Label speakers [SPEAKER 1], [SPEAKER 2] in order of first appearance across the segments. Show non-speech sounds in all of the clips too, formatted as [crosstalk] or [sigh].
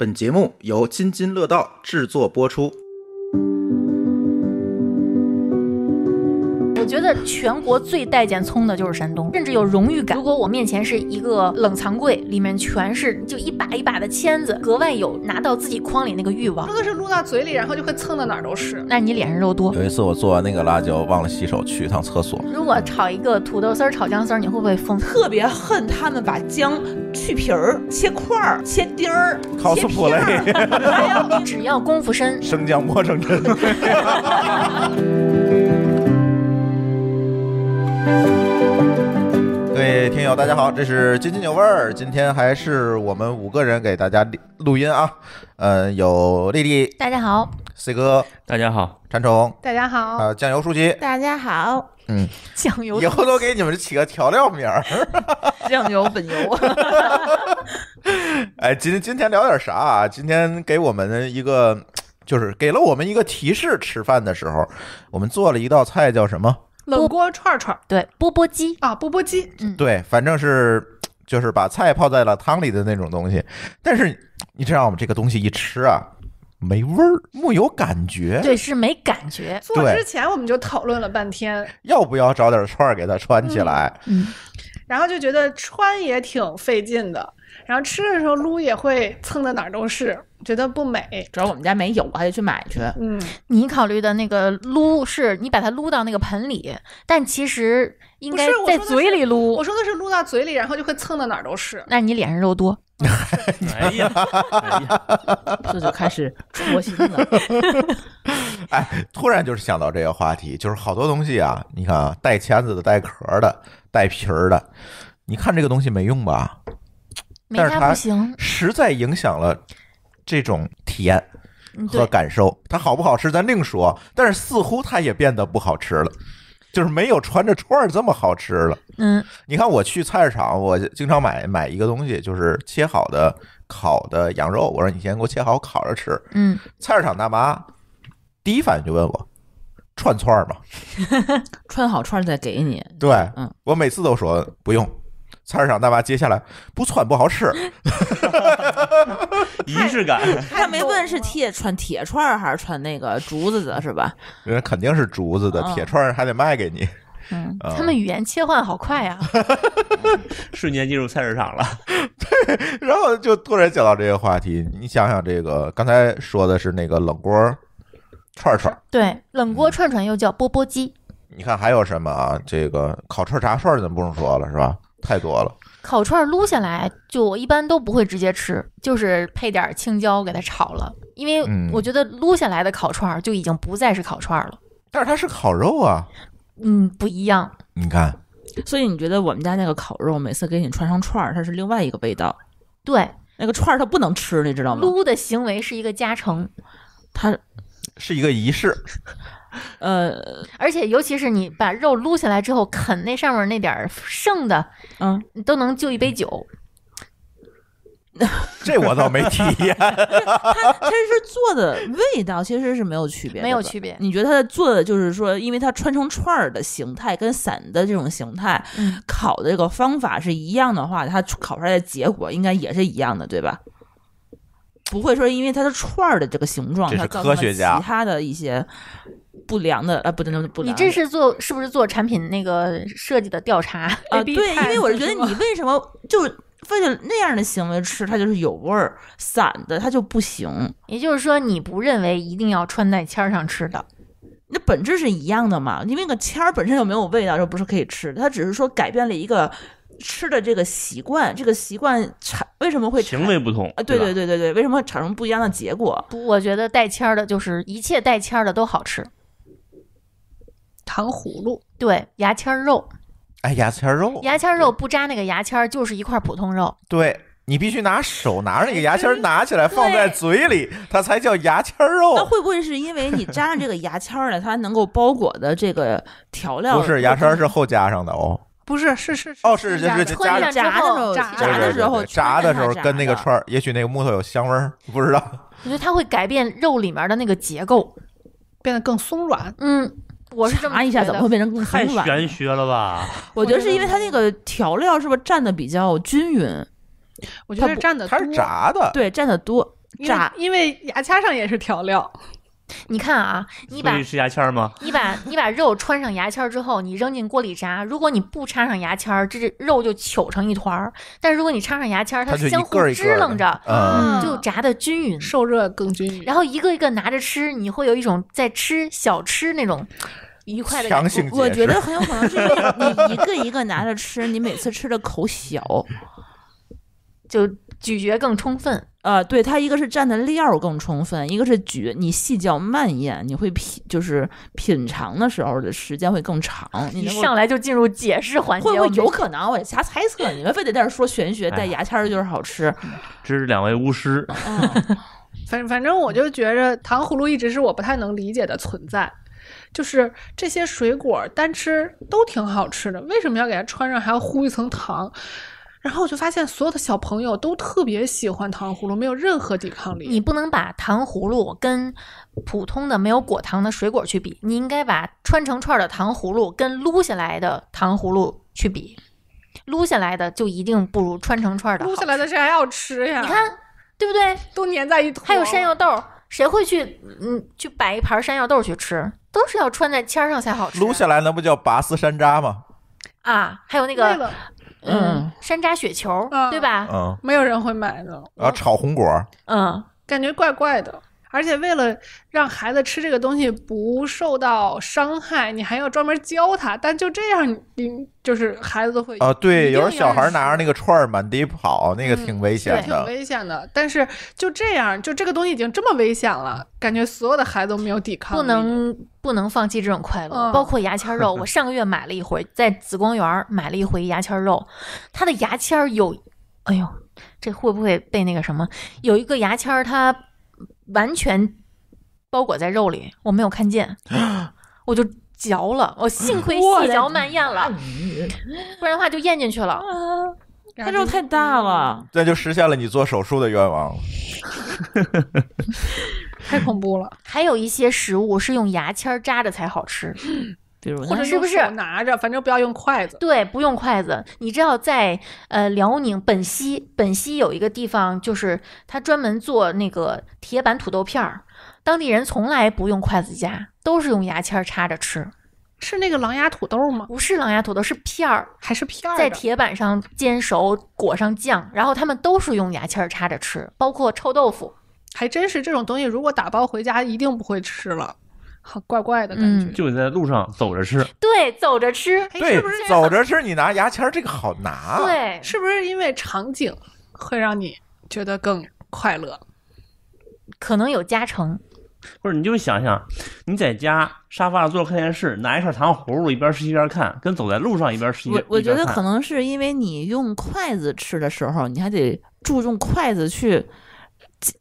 [SPEAKER 1] 本节目由津津乐道制作播出。
[SPEAKER 2] 觉得全国最待见葱的就是山东，甚至有荣誉感。如果我面前是一个冷藏柜，里面全是就一把一把的签子，格外有拿到自己筐里那个欲望。说的是撸到嘴里，然后就会蹭到哪儿都是，那你脸上肉
[SPEAKER 1] 多。有一次我做完那个辣椒忘了洗手，去一趟厕所。
[SPEAKER 2] 如果炒一个土豆丝儿炒姜丝儿，你会不会疯？特别恨他们把姜去皮儿、切块儿、切丁儿、烤素普莱。[laughs] 只要功夫深，
[SPEAKER 1] [laughs] 生姜磨成针。[laughs] 各位听友，大家好，这是津津有味儿。今天还是我们五个人给大家录音啊，嗯，有丽丽，大家好；C 哥，大家好；馋虫，
[SPEAKER 2] 大家好；
[SPEAKER 3] 啊，
[SPEAKER 1] 酱油书记，
[SPEAKER 2] 大家好。嗯，酱油，
[SPEAKER 3] 以后都
[SPEAKER 1] 给你们起个调料名儿。
[SPEAKER 2] [laughs] 酱油本油。
[SPEAKER 1] [laughs] 哎，今今天聊点啥啊？今天给我们一个，就是给了我们一个提示。吃饭的时候，我们做了一道菜，叫什么？
[SPEAKER 3] 冷锅串串，对，钵钵鸡啊，钵钵鸡，
[SPEAKER 1] 对，反正是就是把菜泡在了汤里的那种东西。但是你知道吗？这个东西一吃啊，没味儿，木有感觉，对，
[SPEAKER 2] 是没感觉。
[SPEAKER 3] 做之前我们就讨论了半天，
[SPEAKER 1] 要不要找点串给它穿起来？嗯，
[SPEAKER 3] 然后就觉得穿也挺费劲的。然后吃的时候撸也会蹭到哪
[SPEAKER 2] 儿都是，觉得不美。主要我们家没有，还得去买去。嗯，你考虑的那个撸是，你把它撸到那个盆里，但其实应该在嘴里撸。我说的是撸到嘴里，然后就会蹭到哪儿都是。那你脸上肉多，[laughs] 哎呀，[laughs] 这就开始戳心了。[laughs] 哎，
[SPEAKER 1] 突然就是想到这个话题，就是好多东西啊，你看啊，带签子的、带壳的、带皮儿的，你看这个东西没用吧？但是它实在影响了这种体验和感受。它好不好吃咱另说，但是似乎它也变得不好吃了，就是没有穿着串儿这么好吃了。嗯，你看我去菜市场，我经常买买一个东西，就是切好的烤的羊肉。我说你先给我切好，烤着吃。嗯，菜市场大妈第一反应就问我串串嘛，
[SPEAKER 2] [laughs] 串好串再给你。
[SPEAKER 1] 对，嗯，我每次都说不用。菜市场大妈接下来不串不好吃 [laughs] [laughs] 仪式感。
[SPEAKER 2] 他没问是铁串铁串还是串那个竹子的，是吧？
[SPEAKER 1] 那肯定是竹子的，铁串还得卖给你。嗯，他们
[SPEAKER 2] 语言切换好快呀，
[SPEAKER 1] [laughs] 瞬间进入菜市场了。对，然后就突然讲到这个话题。你想想，这个刚才说的是那个冷锅串串，
[SPEAKER 2] 对，冷锅串串又叫钵钵鸡。
[SPEAKER 1] 你看还有什么啊？这个烤串炸串咱不用说了，是吧？太多了，
[SPEAKER 2] 烤串儿撸下来就我一般都不会直接吃，就是配点青椒给它炒了，因为我觉得撸下来的烤串儿就已经不再是烤串儿了。
[SPEAKER 1] 但是它是烤肉啊，
[SPEAKER 2] 嗯，不一样。你看，所以你觉得我们家那个烤肉，每次给你串上串儿，它是另外一个味道。对，那个串儿它不能吃，你知道吗？撸的行为是一个加成，它
[SPEAKER 4] 是一个仪式。[laughs]
[SPEAKER 2] 呃，而且尤其是你把肉撸下来之后啃那上面那点儿剩的，嗯，你都能就一杯酒。
[SPEAKER 1] [laughs] 这我倒没体
[SPEAKER 2] 验。它它是做的味道其实是没有区别，没有区别。你觉得它的做的就是说，因为它穿成串儿的形态跟散的这种形态，嗯，烤的这个方法是一样的话，它烤出来的结果应该也是一样的，对吧？不会说，因为它的串儿的这个形状，它是科学家。其他的一些不良的啊，不，那不。你这是做是不是做产品那个设计的调查啊？[laughs] 对，因为我是觉得你为什么就非得那样的行为吃它就是有味儿散的，它就不行。也就是说，你不认为一定要穿在签儿上吃的，那本质是一样的嘛？因为个签儿本身又没有味道，又不是可以吃的，它只是说改变了一个。吃的这个习惯，这个习惯产为什么会行为不同？啊，对对对对对，为什么会产生不一样的结果？不，我觉得带签儿的，就是一切带签儿的都好吃。糖葫芦，对，牙签肉。
[SPEAKER 1] 哎，牙签肉。
[SPEAKER 2] 牙签肉不扎那个牙签儿，就是一块普通肉。
[SPEAKER 1] 对你必须拿手拿着那个牙签儿拿起来放在嘴里，它才叫牙签
[SPEAKER 2] 肉。那会不会是因为你扎上这个牙签儿了，它
[SPEAKER 1] 能够包裹的这个调料？不是，牙签儿是后加上的哦。不是是是哦，是是是串炸的时候，炸的时候，炸的时候跟那个串儿，也许那个木头有香味儿，不知道。
[SPEAKER 2] 我觉得它会改变肉里面的那个结构，变得更松软。嗯，我是这查一下怎么会变成更松太玄
[SPEAKER 4] 学了吧？[laughs]
[SPEAKER 2] 我觉得是因为它那个调料是不是蘸的比较均匀？我
[SPEAKER 3] 觉得蘸的它是
[SPEAKER 2] 炸的，对，蘸的多炸，因为牙签上也是调料。你看啊，
[SPEAKER 4] 你把是牙签吗？
[SPEAKER 2] 你把你把肉穿上牙签之后，你扔进锅里炸。如果你不插上牙签，这肉就糗成一团儿；但如果你插上牙签，它相互支棱着，就炸的均匀，受热更均匀。然后一个一个拿着吃，你会有一种在吃小吃那种愉快的。我觉得很有可能是你一个一个拿着吃，你每次吃的口小。就咀嚼更充分啊，对它一个是蘸的料更充分，一个是咀，你细嚼慢咽，你会品，就是品尝的时候的时间会更长。你上来就进入解释环节，会不会有可能？我瞎猜测，你们非得在这说玄学，带牙签就是好吃。
[SPEAKER 4] 这是两位巫师。
[SPEAKER 3] [laughs] 反正反正我就觉着糖葫芦一直是我不太能理解的存在，就是这些水果单吃都挺好吃的，为什么要给它穿上还要糊一层糖？然后我就发现，所有的小朋友都特别喜欢糖葫芦，没有任何
[SPEAKER 2] 抵抗力。你不能把糖葫芦跟普通的没有果糖的水果去比，你应该把穿成串的糖葫芦跟撸下来的糖葫芦去比，撸下来的就一定不如穿成串的。撸下来
[SPEAKER 3] 的谁还要吃呀？你看，
[SPEAKER 2] 对不对？都粘在一团。还有山药豆，谁会去嗯去摆一盘山药豆去吃？都是要穿在签儿上才好吃。
[SPEAKER 1] 撸下来那不叫拔丝山楂吗？
[SPEAKER 2] 啊，还有那个。嗯，山楂雪球，对吧？
[SPEAKER 3] 嗯，
[SPEAKER 1] 没
[SPEAKER 2] 有人会买的。
[SPEAKER 1] 啊，炒红果
[SPEAKER 3] 嗯，感觉怪怪的。而且为了让孩子吃这个东西不受到伤害，你还要专门教他。但就这样，你就是孩子都会啊，对，有时候小孩拿着
[SPEAKER 1] 那个串儿满地跑，那个挺危险的，挺
[SPEAKER 3] 危险的。但是就这
[SPEAKER 2] 样，就这个东西已经这么危险了，感觉所有的孩子都没有抵抗。不能不能放弃这种快乐，包括牙签肉。我 [laughs] 上个月买了一回，在紫光园买了一回牙签肉，它的牙签有，哎呦，这会不会被那个什么？有一个牙签儿，它。完全包裹在肉里，我没有看见，我就嚼了，我幸亏细嚼慢咽了，不然的话就咽进去了。它肉太大了，
[SPEAKER 1] 那就实现了你做手术的愿望，
[SPEAKER 2] [laughs] 太恐怖了。还有一些食物是用牙签扎着才好吃。[laughs] 或者不是拿着，反正不要用筷子。对，不用筷子。你知道在呃辽宁本溪，本溪有一个地方，就是他专门做那个铁板土豆片儿，当地人从来不用筷子夹，都是用牙签儿插着吃。是那个狼牙土豆吗？不是狼牙土豆，是片儿，还是片儿？在铁板上煎熟，裹上酱，然后他们都是用牙签儿插着吃，包括臭豆腐。还真是这种东西，如果打包回家，一定不会吃了。好怪怪的感
[SPEAKER 4] 觉，就在路上走着吃。
[SPEAKER 3] 对，走着吃。
[SPEAKER 4] 对，是是不走着吃，你拿牙签儿，这个好拿。
[SPEAKER 3] 对，是不是因为场景会让你觉得更快乐？
[SPEAKER 2] 可能有加成。
[SPEAKER 4] 不是，你就想想，你在家沙发坐着看电视，拿一块糖葫芦一边吃一边看，跟走在路上一边吃。我我觉得可
[SPEAKER 2] 能是因为你用筷子吃的时候，你还得注重筷子去。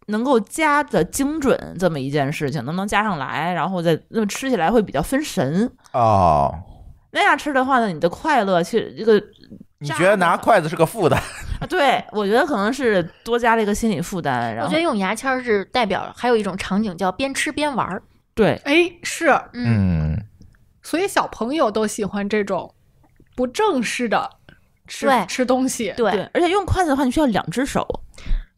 [SPEAKER 2] 能够加的精准，这么一件事情，能不能加上来？然后再那么吃起来会比较
[SPEAKER 1] 分神哦。
[SPEAKER 2] 那样吃的话呢，你的快乐其实这个
[SPEAKER 1] 你觉得拿筷子是个负担？
[SPEAKER 2] 对我觉得可能是多加了一个心理负担。我觉得用牙签是代表还有一种场景叫边吃边玩儿。对，哎，是，
[SPEAKER 1] 嗯，
[SPEAKER 3] 所以小朋友都喜欢这种不正式的吃
[SPEAKER 2] 吃东西。对，而且用筷子的话，你需要两只手。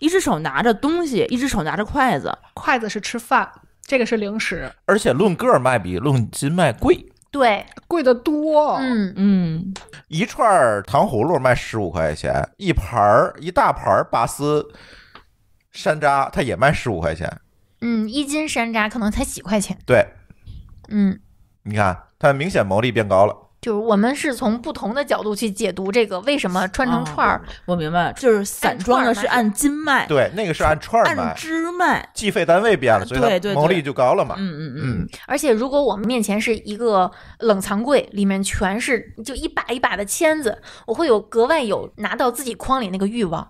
[SPEAKER 2] 一只手拿着东西，一只手拿着筷子。筷子是吃饭，这个是零食。
[SPEAKER 1] 而且论个卖比论斤卖贵，
[SPEAKER 3] 对，贵的多。嗯嗯，
[SPEAKER 1] 一串糖葫芦卖十五块钱，一盘儿一大盘儿拔丝山楂它也卖十五块钱。
[SPEAKER 2] 嗯，一斤山楂可能才几块钱。对，嗯，
[SPEAKER 1] 你看它明显毛利变高了。
[SPEAKER 2] 就是我们是从不同的角度去解读这个，为什么穿成串儿？我明白，就是散装的是按斤卖，对，
[SPEAKER 1] 那个是按串儿，按支卖，计费单位变了，所以毛利就高了嘛。嗯嗯嗯。
[SPEAKER 2] 而且如果我们面前是一个冷藏柜，里面全是就一把一把的签子，我会有格外有拿到自己筐里那个欲望，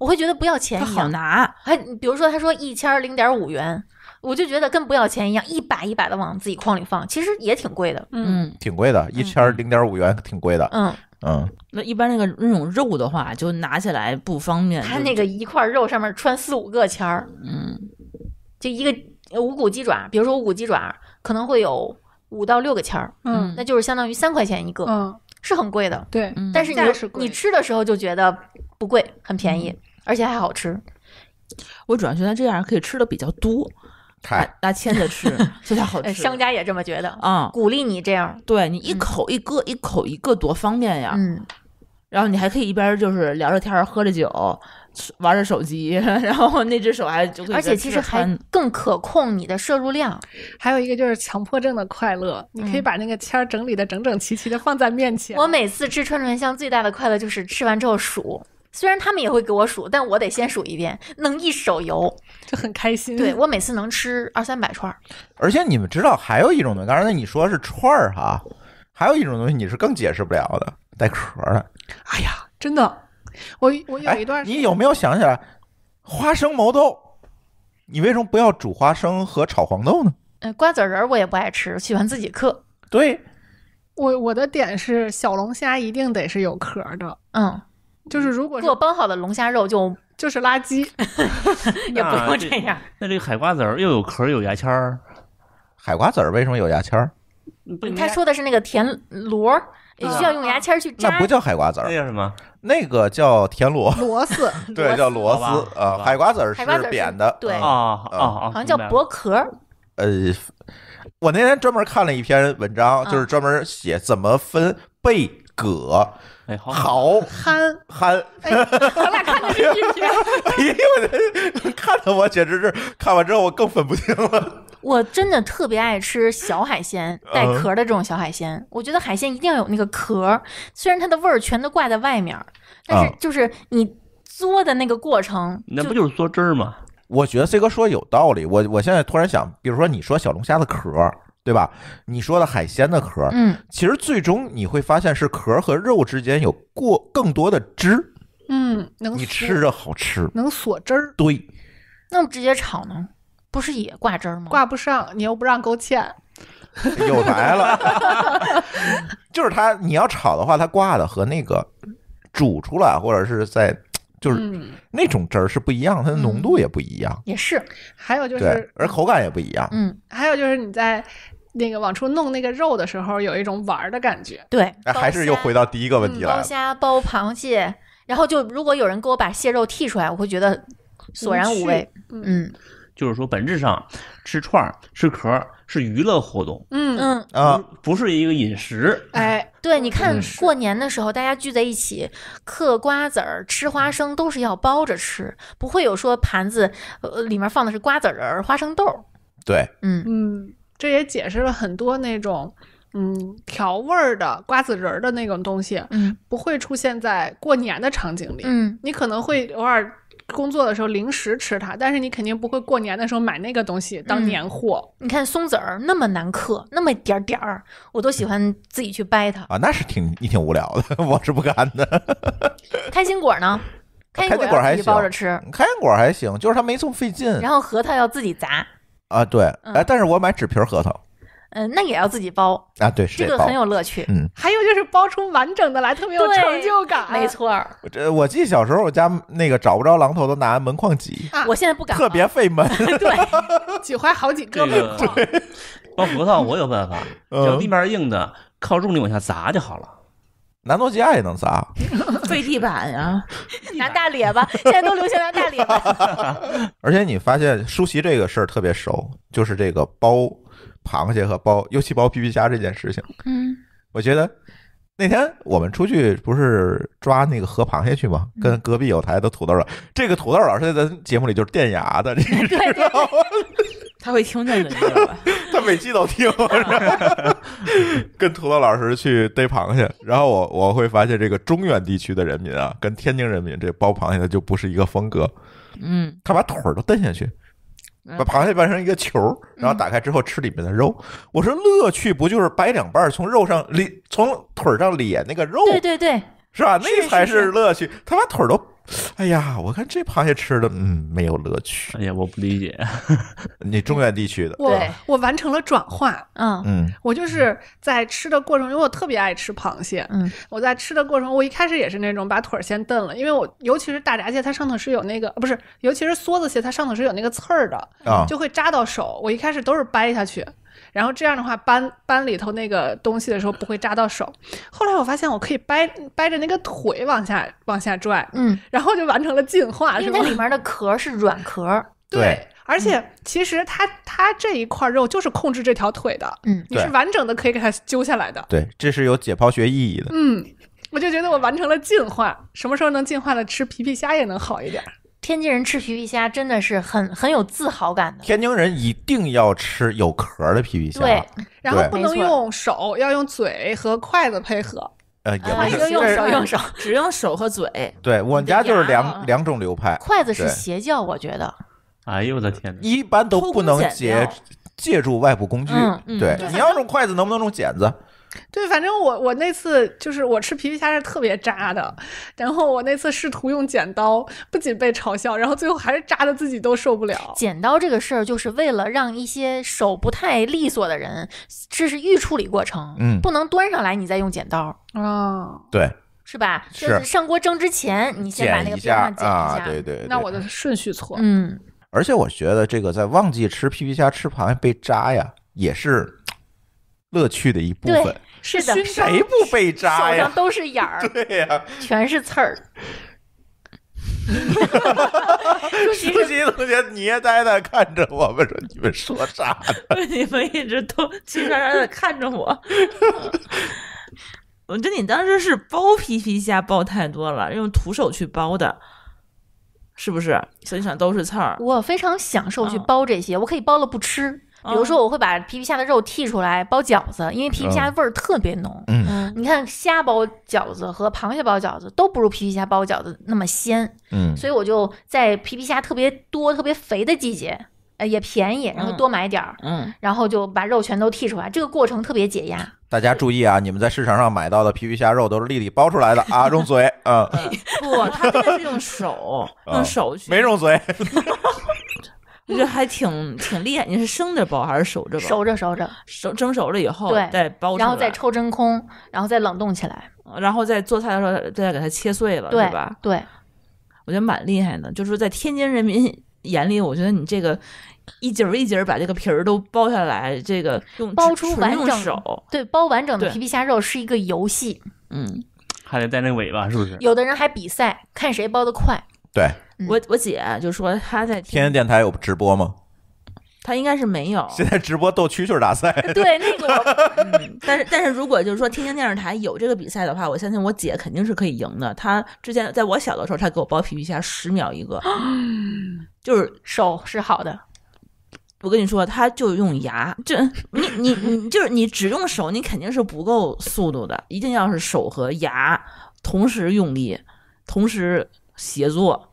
[SPEAKER 2] 我会觉得不要钱好拿。还比如说他说一千零点五元。我就觉得跟不要钱一样，一把一把的往自己筐里放，其实也挺贵的，嗯，
[SPEAKER 1] 挺贵的，一签零点五元，挺贵的，嗯嗯。
[SPEAKER 2] 那一般那个那种肉的话，就拿起来不方便，它那个一块肉上面穿四五个签儿，嗯，就一个无骨鸡爪，比如说无骨鸡爪可能会有五到六个签儿，嗯，那就是相当于三块钱一个，嗯，是很贵的，对，但是你你吃的时候就觉得不贵，很便宜，而且还好吃。我主要觉得这样可以吃的比较多。拿拿签子吃，[laughs] 这才好吃。商家也这么觉得啊，鼓励你这样。对你一口一个，一口一个多方便呀。嗯，然后你还可以一边就是聊着天儿，喝着酒，玩着手机，[laughs] 然后那只手还就而且其实还更可控你的摄入量。还有一个就是强迫症的快乐，你可以把那个签儿整理的整整齐齐的放在面前。我每次吃串串香最大的快乐就是吃完之后数。虽然他们也会给我数，但我得先数一遍，弄一手油，就很开心。对我每次能吃二三百串儿，
[SPEAKER 1] 而且你们知道还有一种东西。刚才你说是串儿哈，还有一种东西你是更解释不了的，带壳的。
[SPEAKER 2] 哎呀，真的，我我
[SPEAKER 3] 有一段你有没
[SPEAKER 1] 有想起来花生毛豆？你为什么不要煮花生和炒黄豆呢？
[SPEAKER 2] 嗯，瓜子仁我也不爱吃，喜欢自己
[SPEAKER 3] 嗑。对，我我的点是小龙虾一定得是有壳的，
[SPEAKER 2] 嗯。就是如果做包好的龙虾肉就就是垃圾，[laughs] 也不用这样。
[SPEAKER 4] 那这个海瓜子儿又有壳有牙签儿，海瓜子儿为什么有牙签儿？
[SPEAKER 2] 他说的是那个田螺，需要用牙签去扎。那不
[SPEAKER 1] 叫海瓜子儿，那叫什么？那个叫田螺，螺丝 [laughs] 对，叫螺丝啊。海瓜子儿是扁的，对哦，啊啊，好像叫薄壳。呃，我那天专门看了一篇文章，就是专门写怎么分贝蛤。好憨憨，咱俩看的是视频。[laughs] 哎呦，我的！看到我简直是看完之后我更分不清了。
[SPEAKER 2] 我真的特别爱吃小海鲜，带壳的这种小海鲜。我觉得海鲜一定要有那个壳，虽然它的味儿全都挂在外面，但是就是你嘬的那个过程，
[SPEAKER 1] 那不就是嘬汁儿吗？我觉得 C 哥说有道理。我我现在突然想，比如说你说小龙虾的壳。对吧？你说的海鲜的壳，嗯，其实最终你会发现是壳和肉之间有过更多的汁，
[SPEAKER 3] 嗯，能你吃着好吃，能锁汁儿。对，那么直接炒呢，不是也挂汁儿吗？挂不上，你又不让勾芡，
[SPEAKER 1] 又来了，[laughs] 就是它，你要炒的话，它挂的和那个煮出来或者是在就是那种汁儿是不一样，它的浓度也不一样，
[SPEAKER 3] 也是。还有就是，而口
[SPEAKER 1] 感也不一样，
[SPEAKER 3] 嗯，还有就是你在。那个往出弄
[SPEAKER 2] 那个肉的时候，有一种玩儿的感觉。对，
[SPEAKER 3] 还
[SPEAKER 1] 是又回到第一个问题了。虾、
[SPEAKER 2] 剥螃蟹，然后就如果有人给我把蟹肉剔出来，我会觉得索然无味。
[SPEAKER 5] 嗯，
[SPEAKER 4] 就是说本质上吃串儿、吃壳儿是娱乐活动。嗯嗯啊，不是一个饮食。
[SPEAKER 2] 哎，对你看过年的时候，大家聚在一起嗑瓜子儿、吃花生，都是要包着吃，不会有说盘子呃里面放的是瓜子仁儿、花生豆。对，嗯嗯。这也解释了很多那
[SPEAKER 3] 种，嗯，调味儿的瓜子仁儿的那种东西，嗯，不会出现在过年的场景里。嗯，你可能会偶尔工作的时候临时吃它，但是你肯定
[SPEAKER 2] 不会过年的时候买那个东西当年货。你看松子儿那么难嗑，那么点儿点儿，我都喜欢自己去掰它。啊，
[SPEAKER 1] 那是挺你挺无聊的，[laughs] 我是不干的。
[SPEAKER 2] [laughs] 开心果呢？
[SPEAKER 1] 开心果还包着吃。开心果还行，就是它没这么费劲。然
[SPEAKER 2] 后核桃要自己砸。
[SPEAKER 1] 啊对，哎，但是我买纸皮儿核桃，
[SPEAKER 2] 嗯，那也要自己包
[SPEAKER 1] 啊，对，这个很有
[SPEAKER 2] 乐趣，嗯，还有就是包出完整的来，特别有成就感，没
[SPEAKER 3] 错儿。
[SPEAKER 1] 这我记小时候我家那个找不着榔头都拿门框挤，
[SPEAKER 3] 我现在不敢，特别
[SPEAKER 1] 费门，[laughs]
[SPEAKER 3] 对，挤坏好几个。门框。
[SPEAKER 1] 包核桃我有办法，
[SPEAKER 4] 要地面硬的，靠重力往下砸就好了。南诺基亚也能砸，
[SPEAKER 2] 跪 [laughs] 地板呀！拿大列吧，现在都流行拿大巴，
[SPEAKER 1] [laughs] 而且你发现舒淇这个事儿特别熟，就是这个剥螃蟹和剥尤其剥皮皮虾这件事情。嗯，我觉得。那天我们出去不是抓那个河螃蟹去吗？跟隔壁有台的土豆这个土豆老师在咱节目里就是电牙的，你知道吗？[laughs] 他会听见的，[laughs] 他每期都听。[laughs] 跟土豆老师去逮螃蟹，然后我我会发现这个中原地区的人民啊，跟天津人民这包螃蟹的就不是一个风格。嗯，他把腿儿都蹬下去。把螃蟹掰成一个球，然后打开之后吃里面的肉。我说乐趣不就是掰两半，从肉上咧，从腿上咧那个肉？对对对，是吧？那才是乐趣。他把腿都。哎呀，我看这螃蟹吃的，嗯，没有乐趣。哎呀，我不理解，你中原地区的，我
[SPEAKER 3] 我完成了转化，嗯嗯，我就是在吃的过程，因为我特别爱吃螃蟹，嗯，我在吃的过程，我一开始也是那种把腿儿先蹬了，因为我尤其是大闸蟹，它上头是有那个，不是，尤其是梭子蟹，它上头是有那个刺儿的，啊，就会扎到手，我一开始都是掰下去。然后这样的话，搬搬里头那个东西的时候不会扎到手。后来我发现我可以掰掰着那个腿往下往下拽，嗯，然后就完成了进化。因为里面的壳是软壳，[laughs] 对，而且其实它它这一块肉就是控制这条腿的，嗯，你是完整的可以给它揪下来的，
[SPEAKER 1] 对，这是有解剖学意义的，
[SPEAKER 3] 嗯，我就觉得我完成了进化。
[SPEAKER 2] 什么时候能进化了吃皮皮虾也能好一点？天津人吃皮皮虾真的是很很有自豪感的。
[SPEAKER 1] 天津人一定要吃有壳的皮皮虾。对，然后不能
[SPEAKER 3] 用手，要用嘴和筷子配合。
[SPEAKER 1] 呃，一个
[SPEAKER 3] 用手，用手，[laughs] 只用手
[SPEAKER 2] 和嘴。
[SPEAKER 1] 对我们家就是两两种流派。筷子是邪
[SPEAKER 2] 教，我觉得。
[SPEAKER 1] 哎呦我的天哪！一般都不能借借助外部工具。嗯嗯。对，你
[SPEAKER 2] 要用筷子，能
[SPEAKER 1] 不能用剪子？
[SPEAKER 3] 对，反正我我那次就是我吃皮皮虾是特别扎的，然后我那次试图用剪刀，不仅被嘲笑，然后最后还是扎的自己都受不了。
[SPEAKER 2] 剪刀这个事儿，就是为了让一些手不太利索的人，这是预处理过程，嗯，不能端上来你再用剪刀。哦，对，是吧？就是上锅蒸之前，你
[SPEAKER 1] 先把那个皮上剪一下，对对对。那
[SPEAKER 2] 我的顺序错。嗯，
[SPEAKER 1] 而且我觉得这个在旺季吃皮皮虾、吃螃蟹被扎呀，也是。乐趣的一部分，
[SPEAKER 2] 是的，谁不
[SPEAKER 1] 被扎呀？手上都
[SPEAKER 2] 是眼儿，[laughs] 对呀，全是刺
[SPEAKER 1] 儿。[laughs] 舒淇同学，你呆呆看着我们说：“你们说啥呢？”
[SPEAKER 2] [laughs] 你们一直都气喘喘的看着我。我觉得你当时是剥皮皮虾剥太多了，用徒手去剥的，是不是？身上都是刺儿。我非常享受去剥这些，我可以剥了不吃。比如说，我会把皮皮虾的肉剔出来包饺子，因为皮皮虾味儿特别浓。嗯你看虾包饺子和螃蟹包饺子都不如皮皮虾包饺子那么鲜。嗯，所以我就在皮皮虾特别多、特别肥的季节，呃，也便宜，然后多买点儿。嗯，然后就把肉全都剔出来，这个过程特别解压。
[SPEAKER 1] 大家注意啊，你们在市场上买到的皮皮虾肉都是丽丽包出来的啊，用嘴。嗯，
[SPEAKER 2] [laughs] 不，他真的是用手，用手去，没用嘴。[laughs] 这还挺挺厉害。你是生着包还是熟着包？熟着熟着，熟蒸熟了以后再包然后再抽真空，然后再冷冻起来，然后再做菜的时候再给它切碎了，对吧？对，我觉得蛮厉害的。就是在天津人民眼里，我觉得你这个一节儿一节儿把这个皮儿都剥下来，这个用剥出完整手，对，剥完整的皮皮虾肉是一个游戏。
[SPEAKER 4] 嗯，还得带那尾巴，是不是？有的
[SPEAKER 2] 人还比赛，看谁包的快。对。我我姐就说她在天
[SPEAKER 1] 津电台有直播吗？
[SPEAKER 2] 她应该是没有。现
[SPEAKER 1] 在直播斗蛐蛐大赛，对那
[SPEAKER 2] 个。[laughs] 但是但是如果就是说天津电视台有这个比赛的话，我相信我姐肯定是可以赢的。她之前在我小的时候，她给我剥皮皮虾十秒一个，[laughs] 就是手是好的。我跟你说，他就用牙，就你你你就是你只用手，你肯定是不够速度的，一定要是手和牙同时用力，同时协作。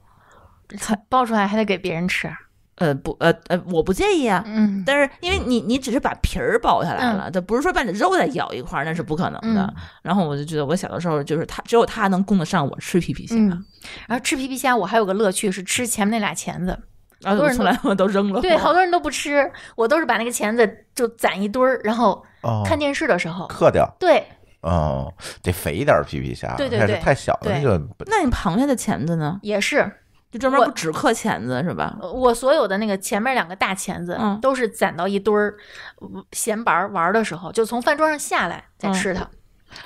[SPEAKER 2] 爆出来还得给别人吃，呃不呃呃我不介意啊，嗯，但是因为你你只是把皮儿剥下来了，它不是说把你的肉再咬一块儿那是不可能的。然后我就觉得我小的时候就是它只有它能供得上我吃皮皮虾，然后吃皮皮虾我还有个乐趣是吃前面那俩钳子，多人从来我都扔了，对，好多人都不吃，我都是把那个钳子就攒一堆儿，然后看电视
[SPEAKER 1] 的时候嗑掉，对，哦，得肥一点皮皮虾，对对对，太小的那个，
[SPEAKER 2] 那你螃蟹的钳子呢？也是。就专门不
[SPEAKER 1] 只刻钳子是吧？
[SPEAKER 2] 我所有的那个前面两个大钳子都是攒到一堆儿，闲玩玩的时候就从饭桌上下来再吃它。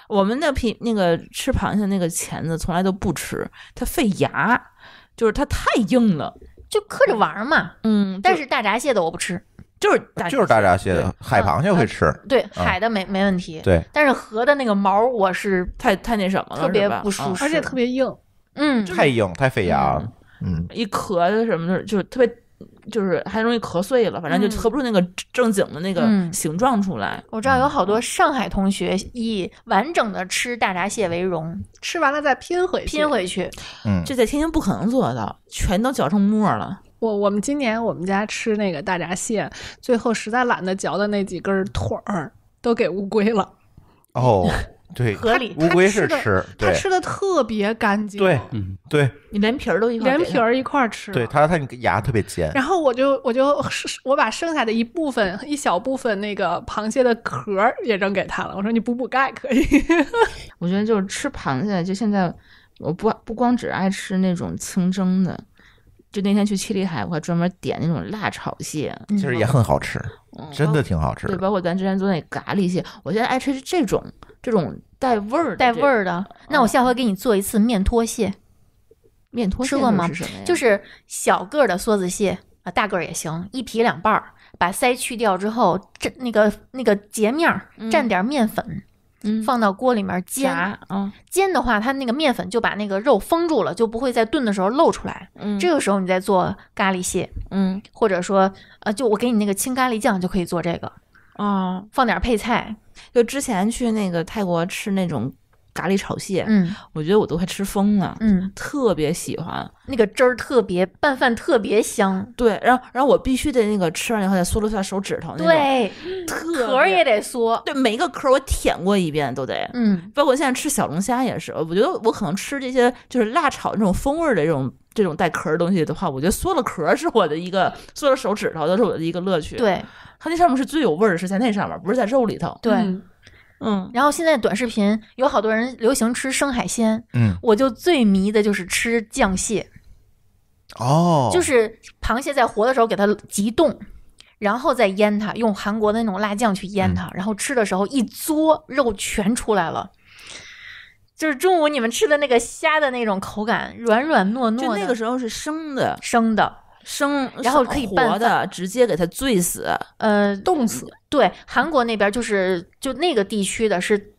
[SPEAKER 2] 我们那螃那个吃螃蟹那个钳子从来都不吃，它费牙，就是它太硬了，就刻着玩嘛。嗯，但是大闸蟹的我不吃，就是大就是大闸蟹
[SPEAKER 1] 的海螃蟹会吃，对海
[SPEAKER 2] 的没没问题。对，但是河的那个毛我是太太那什么了，特别不舒适，而且特别硬。嗯，太硬太费牙。嗯，一壳子什么的，就是特别，就是还容易咳碎了，反正就合不出那个正经的那个形状出来。我知道有好多上海同学以完整的吃大闸蟹为荣，吃完了再拼回拼回去。嗯，这在天津不可能做到，全都嚼成沫了。我我们今年我们
[SPEAKER 3] 家吃那个大闸蟹，最后实在懒得嚼的那几根腿儿，都给乌龟了。
[SPEAKER 1] 哦。[laughs] 合理乌龟是吃，它吃的特
[SPEAKER 3] 别干净。对，嗯，对，你连皮儿都一块连皮儿一块儿吃。对，
[SPEAKER 1] 它它牙特别尖。然
[SPEAKER 3] 后我就我就我把剩下的一部分一小部分那个螃蟹的壳也扔给他了。我说你补补钙可以。
[SPEAKER 2] [laughs] 我觉得就是吃螃蟹，就现在我不不光只爱吃那种清蒸的，就那天去七里海，我还专门点那种辣炒蟹，
[SPEAKER 1] 其实也很好吃，真的挺好吃。对，包
[SPEAKER 2] 括咱之前做那咖喱蟹，我现在爱吃是这种。这种带味儿、带味儿的，那我下回给你做一次面拖蟹。面拖蟹吃过吗？就是小个的梭子蟹啊，大个也行。一劈两半儿，把腮去掉之后，蘸那个那个截面儿，蘸点面粉，放到锅里面煎。啊，煎的话，它那个面粉就把那个肉封住了，就不会在炖的时候露出来。这个时候你再做咖喱蟹，嗯，或者说呃，就我给你那个青咖喱酱就可以做这个。哦，放点配菜。就之前去那个泰国吃那种咖喱炒蟹，嗯，我觉得我都快吃疯了，嗯，特别喜欢那个汁儿，特别拌饭，特别香。对，然后然后我必须得那个吃完以后再嗦了下手指头，那种，对，壳儿也得嗦，对，每一个壳儿我舔过一遍都得，嗯，包括现在吃小龙虾也是，我觉得我可能吃这些就是辣炒那种风味的这种这种带壳的东西的话，我觉得缩了壳是我的一个，缩了手指头都是我的一个乐趣，对。它那上面是最有味儿的，是在那上面，不是在肉里头。对，嗯。然后现在短视频有好多人流行吃生海鲜。嗯。我就最迷的就是吃酱蟹。
[SPEAKER 5] 哦。就是
[SPEAKER 2] 螃蟹在活的时候给它急冻，然后再腌它，用韩国的那种辣酱去腌它，然后吃的时候一嘬，肉全出来了。就是中午你们吃的那个虾的那种口感，软软糯糯的。那个时候是生的，生的。生，然后可以活的，直接给它醉死，呃，冻死。对，韩国那边就是就那个地区的，是，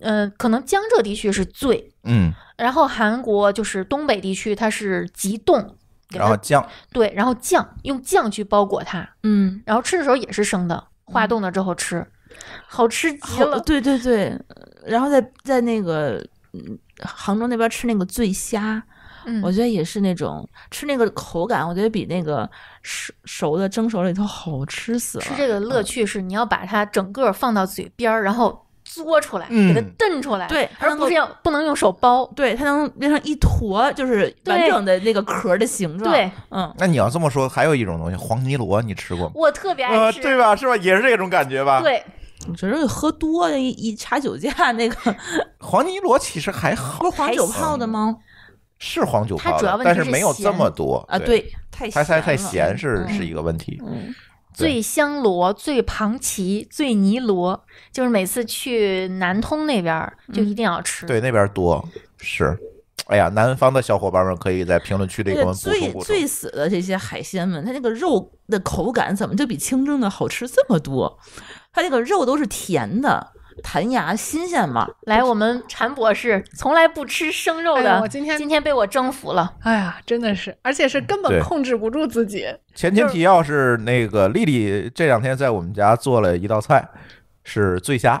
[SPEAKER 2] 呃，可能江浙地区是醉，嗯，然后韩国就是东北地区，它是极冻，然后酱，对，然后酱用酱去包裹它，嗯，然后吃的时候也是生的，化冻了之后吃，好吃极了，对对对，然后在在那个，嗯，杭州那边吃那个醉虾。我觉得也是那种吃那个口感，我觉得比那个熟熟的蒸熟里头好吃死了。吃这个乐趣是你要把它整个放到嘴边儿，然后嘬出来，给它瞪出来，对，而不是要不能用手剥，对，它能变成一坨，就是完整的那个壳的形状。对，嗯。
[SPEAKER 1] 那你要这么说，还有一种东西黄泥螺，你吃过吗？我特别爱吃，对吧？是吧？也是这种感觉吧？对，我觉得喝多了一一查酒驾那个黄泥螺其实还好，不是黄酒泡的吗？是黄酒泡，但是没有这么多啊。对，太咸太太太咸是是一个问题。醉
[SPEAKER 2] 香螺、醉螃蜞、醉泥螺，就是每次去南通那边就一定要吃。对，
[SPEAKER 1] 那边多是。哎呀，南方的小伙伴们可以在评论区里一关补充补醉醉
[SPEAKER 2] 死的这些海鲜们，它那个肉的口感怎么就比清蒸的好吃这么多？它那个肉都是甜的。弹牙新鲜嘛？[laughs] 来，我们禅博士从来不吃生肉的，我今天今天被我征服了。哎呀，真的是，而且是根本控制不住自己。
[SPEAKER 1] 前情提要是那个丽丽这两天在我们家做了一道菜，是醉虾，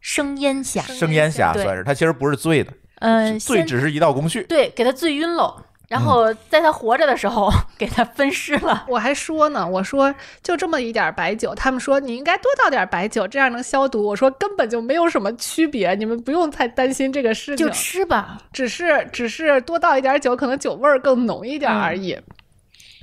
[SPEAKER 1] 生腌虾，生腌虾算是它其实不是醉的，嗯，醉只是一道工序，对，
[SPEAKER 2] 给它醉晕喽。然后在他活着的时候，[laughs] 给他分尸了。我还说呢，
[SPEAKER 3] 我说就这么一点白酒，他们说你应该多倒点白酒，这样能消毒。我说根本就没有什么区别，你们不用太担心这个事情，就吃吧。只是只是多倒一点酒，可能酒味儿更浓一点儿而已。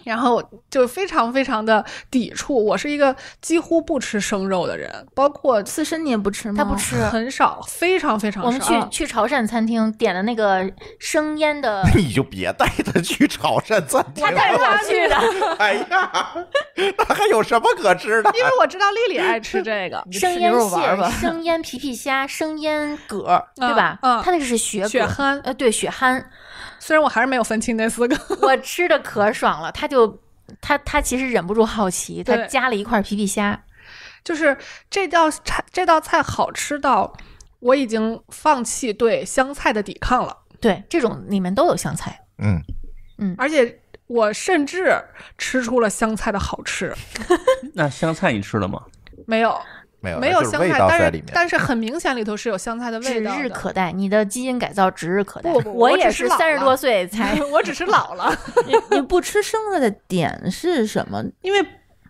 [SPEAKER 3] 然后就非常非常
[SPEAKER 2] 的抵触。我是一个几乎不吃生肉的人，包括刺身你也不吃吗？他不吃，很少，非常非常少。我们去去潮汕餐厅点的那个生腌的，[laughs]
[SPEAKER 1] 你就别带他去潮汕餐厅，他带他去的。哎呀，那还有什么可吃的？[laughs] 因为我知道丽丽爱吃这个 [laughs] 生腌蟹、生
[SPEAKER 2] 腌皮皮虾、生腌
[SPEAKER 1] 蛤，对吧？嗯，他那个是血血
[SPEAKER 2] 憨，呃，对，血憨。虽然我还是没有分清那四个，[laughs] 我吃的可爽了。他就他他其实忍不住好奇，
[SPEAKER 3] 他加了一块皮皮虾，就是这道菜这道菜好吃到我已经放弃对香菜的抵抗了。对，这种里面都有香菜，嗯嗯，而且我甚至吃出了香菜的好
[SPEAKER 2] 吃。
[SPEAKER 4] [laughs] 那香菜你吃了吗？没有。没有，没有香菜，但是但
[SPEAKER 2] 是很明显里头是有香菜的味道。指日可待，你的基因改造指日可待。不，我也是三十多岁才，[laughs] 我只是老了。[laughs] 你不吃生肉的点是什么？因为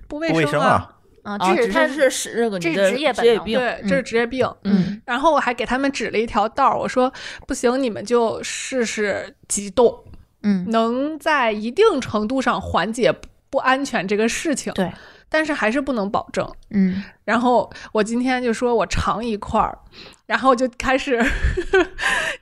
[SPEAKER 2] 不卫生啊！啊，这是他是使这个，这是职业职业病，这是职业病。
[SPEAKER 3] 嗯。然后我还给他们指了一条道儿，我说不行，你们就试试急冻。嗯，能在一定程度上缓解不安全这个事情。对。但是还是不能保证，嗯。然后我今天就说我尝一块儿，然后就开始 [laughs]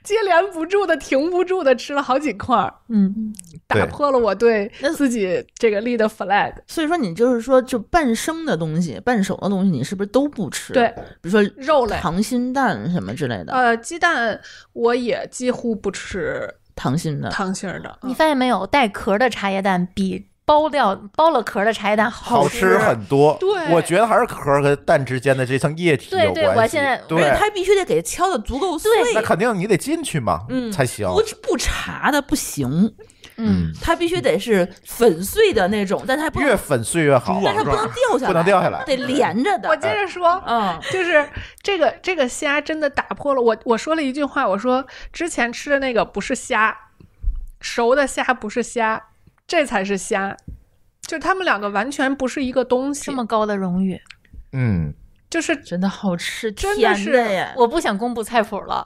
[SPEAKER 3] 接连不住的停不住的吃了好几块儿，嗯，打破了我对自己这个立的 flag。
[SPEAKER 2] 所以说，你就是说，就半生的东西、半熟的东西，你是不是都不吃？对，比如说
[SPEAKER 3] 肉类、溏
[SPEAKER 2] 心蛋什么之类的。呃，鸡蛋我也几乎不吃糖心的、糖心儿的。你发现没有，带壳的茶叶蛋比。剥掉剥了壳的茶叶蛋
[SPEAKER 1] 好吃很多，对，我觉得还是壳和蛋之间的这层液体有关系。对，它
[SPEAKER 2] 必须得给敲的足够碎，那肯
[SPEAKER 1] 定你得进去嘛，嗯，才行。不
[SPEAKER 2] 不查的不行，嗯，它必须得是粉碎的那种，但它越粉碎越
[SPEAKER 1] 好，但它不能掉下来，不能掉下来，得连着的。我接着
[SPEAKER 2] 说，嗯，就是这个
[SPEAKER 3] 这个虾真的打破了我，我说了一句话，我说之前吃的那个不是虾，熟的虾不是虾。这才是虾，就他们两个完全不是一个东西。这么高的荣誉，嗯，就是真的好吃，真的是。
[SPEAKER 2] 我不想公布菜谱了，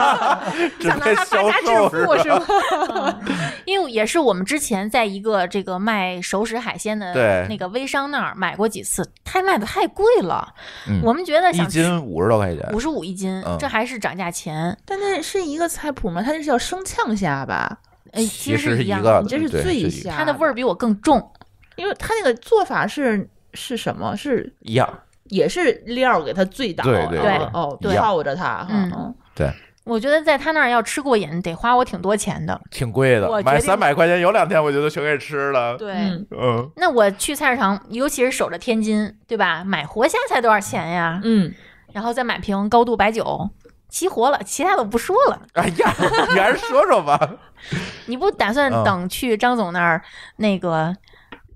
[SPEAKER 4] [laughs] 想拿它发家致富是
[SPEAKER 2] 吗？[laughs] 因为也是我们之前在一个这个卖熟食海鲜的那个微商那儿买过几次，他卖的太贵了，我们觉得一斤
[SPEAKER 1] 五十多块钱，五十
[SPEAKER 2] 五一斤，这还是涨价前。但那是一个菜谱吗？它那是叫生呛虾吧。其实是一个，你这是醉虾，它的味儿比我更重，因为它那个做法是是什么？是一样，也是料给它醉倒，对对，哦，泡着它，嗯，对。我觉得在他那儿要吃过瘾，得花我挺多钱
[SPEAKER 1] 的，挺贵的。我买三百块钱，有两天我觉得全给吃了。对，嗯。
[SPEAKER 2] 那我去菜市场，尤其是守着天津，对吧？买活虾才多少钱呀？嗯，然后再买瓶高度白酒。齐活了，其他我不说了。哎
[SPEAKER 1] 呀，你还是说说吧。
[SPEAKER 2] [laughs] 你不打算等去张总那儿那个？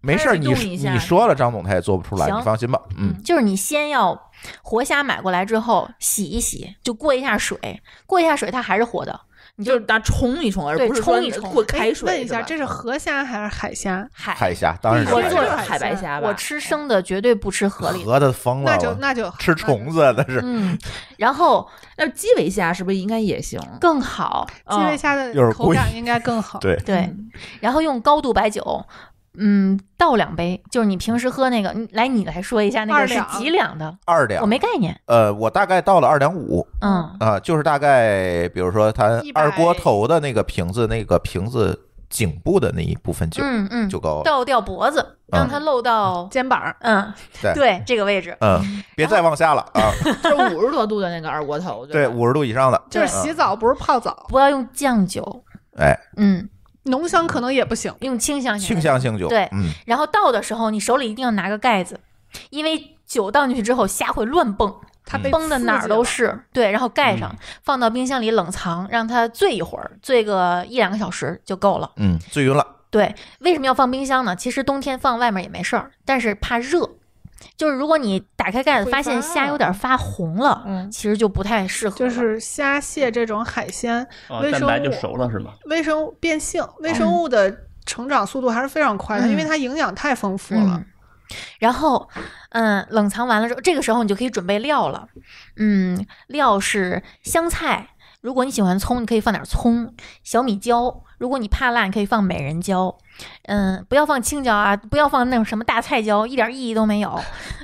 [SPEAKER 1] 没事儿，你你说了，张总他也做不出来，你放心吧。嗯，
[SPEAKER 2] 就是你先要活虾买过来之后洗一洗，就过一下水，过一下水它还是活的。你就拿冲一冲，而不是冲一冲。我可以问一下，这是河虾还是海虾？
[SPEAKER 1] 海虾，当然我海
[SPEAKER 2] 白虾吧。我吃生的，绝对不吃河里
[SPEAKER 1] 河的疯了，那就那就吃虫子那是。嗯，
[SPEAKER 2] 然后那基围虾是不是应该也行更好？基围虾的口感应该更好。[laughs] 对对，然后用高度白酒。嗯，倒两杯，就是你平时喝那个，来，你来说一下那个是几两的？
[SPEAKER 1] 二两。我没概念。呃，我大概倒了二两五。嗯啊，就是大概，比如说它二锅头的那个瓶子，那个瓶子颈部的那一部分酒，嗯嗯，就够了。倒
[SPEAKER 2] 掉脖子。让它漏到肩膀嗯，对对，这个位置。嗯，
[SPEAKER 1] 别再往下了啊！
[SPEAKER 2] 是五十多度的那个二锅头。对，
[SPEAKER 1] 五十度以上的。就是洗
[SPEAKER 2] 澡，不是泡澡。不要用酱酒。哎。嗯。浓香可能也不行，用清香型。清香型酒对，然后倒的时候，你手里一定要拿个盖子，因为酒倒进去之后，虾会乱蹦，它蹦的哪儿都是。对，然后盖上，放到冰箱里冷藏，让它醉一会儿，醉个一两个小时就够了。
[SPEAKER 1] 嗯，醉晕了。
[SPEAKER 2] 对，为什么要放冰箱呢？其实冬天放外面也没事儿，但是怕热。就是如果你打开盖子发现虾有点发红了，嗯，其实就不太适合。就是虾蟹这种海鲜，
[SPEAKER 3] 啊，蛋白就熟
[SPEAKER 4] 了是吗？
[SPEAKER 2] 微
[SPEAKER 3] 生物变性，微生物的成长速度还是非常快的，因为它营养太丰富了。
[SPEAKER 2] 然后，嗯，冷藏完了之后，这个时候你就可以准备料了。嗯，料是香菜，如果你喜欢葱，你可以放点葱、小米椒。如果你怕辣，你可以放美人椒。嗯，不要放青椒啊，不要放那种什么大菜椒，一点意义都没有。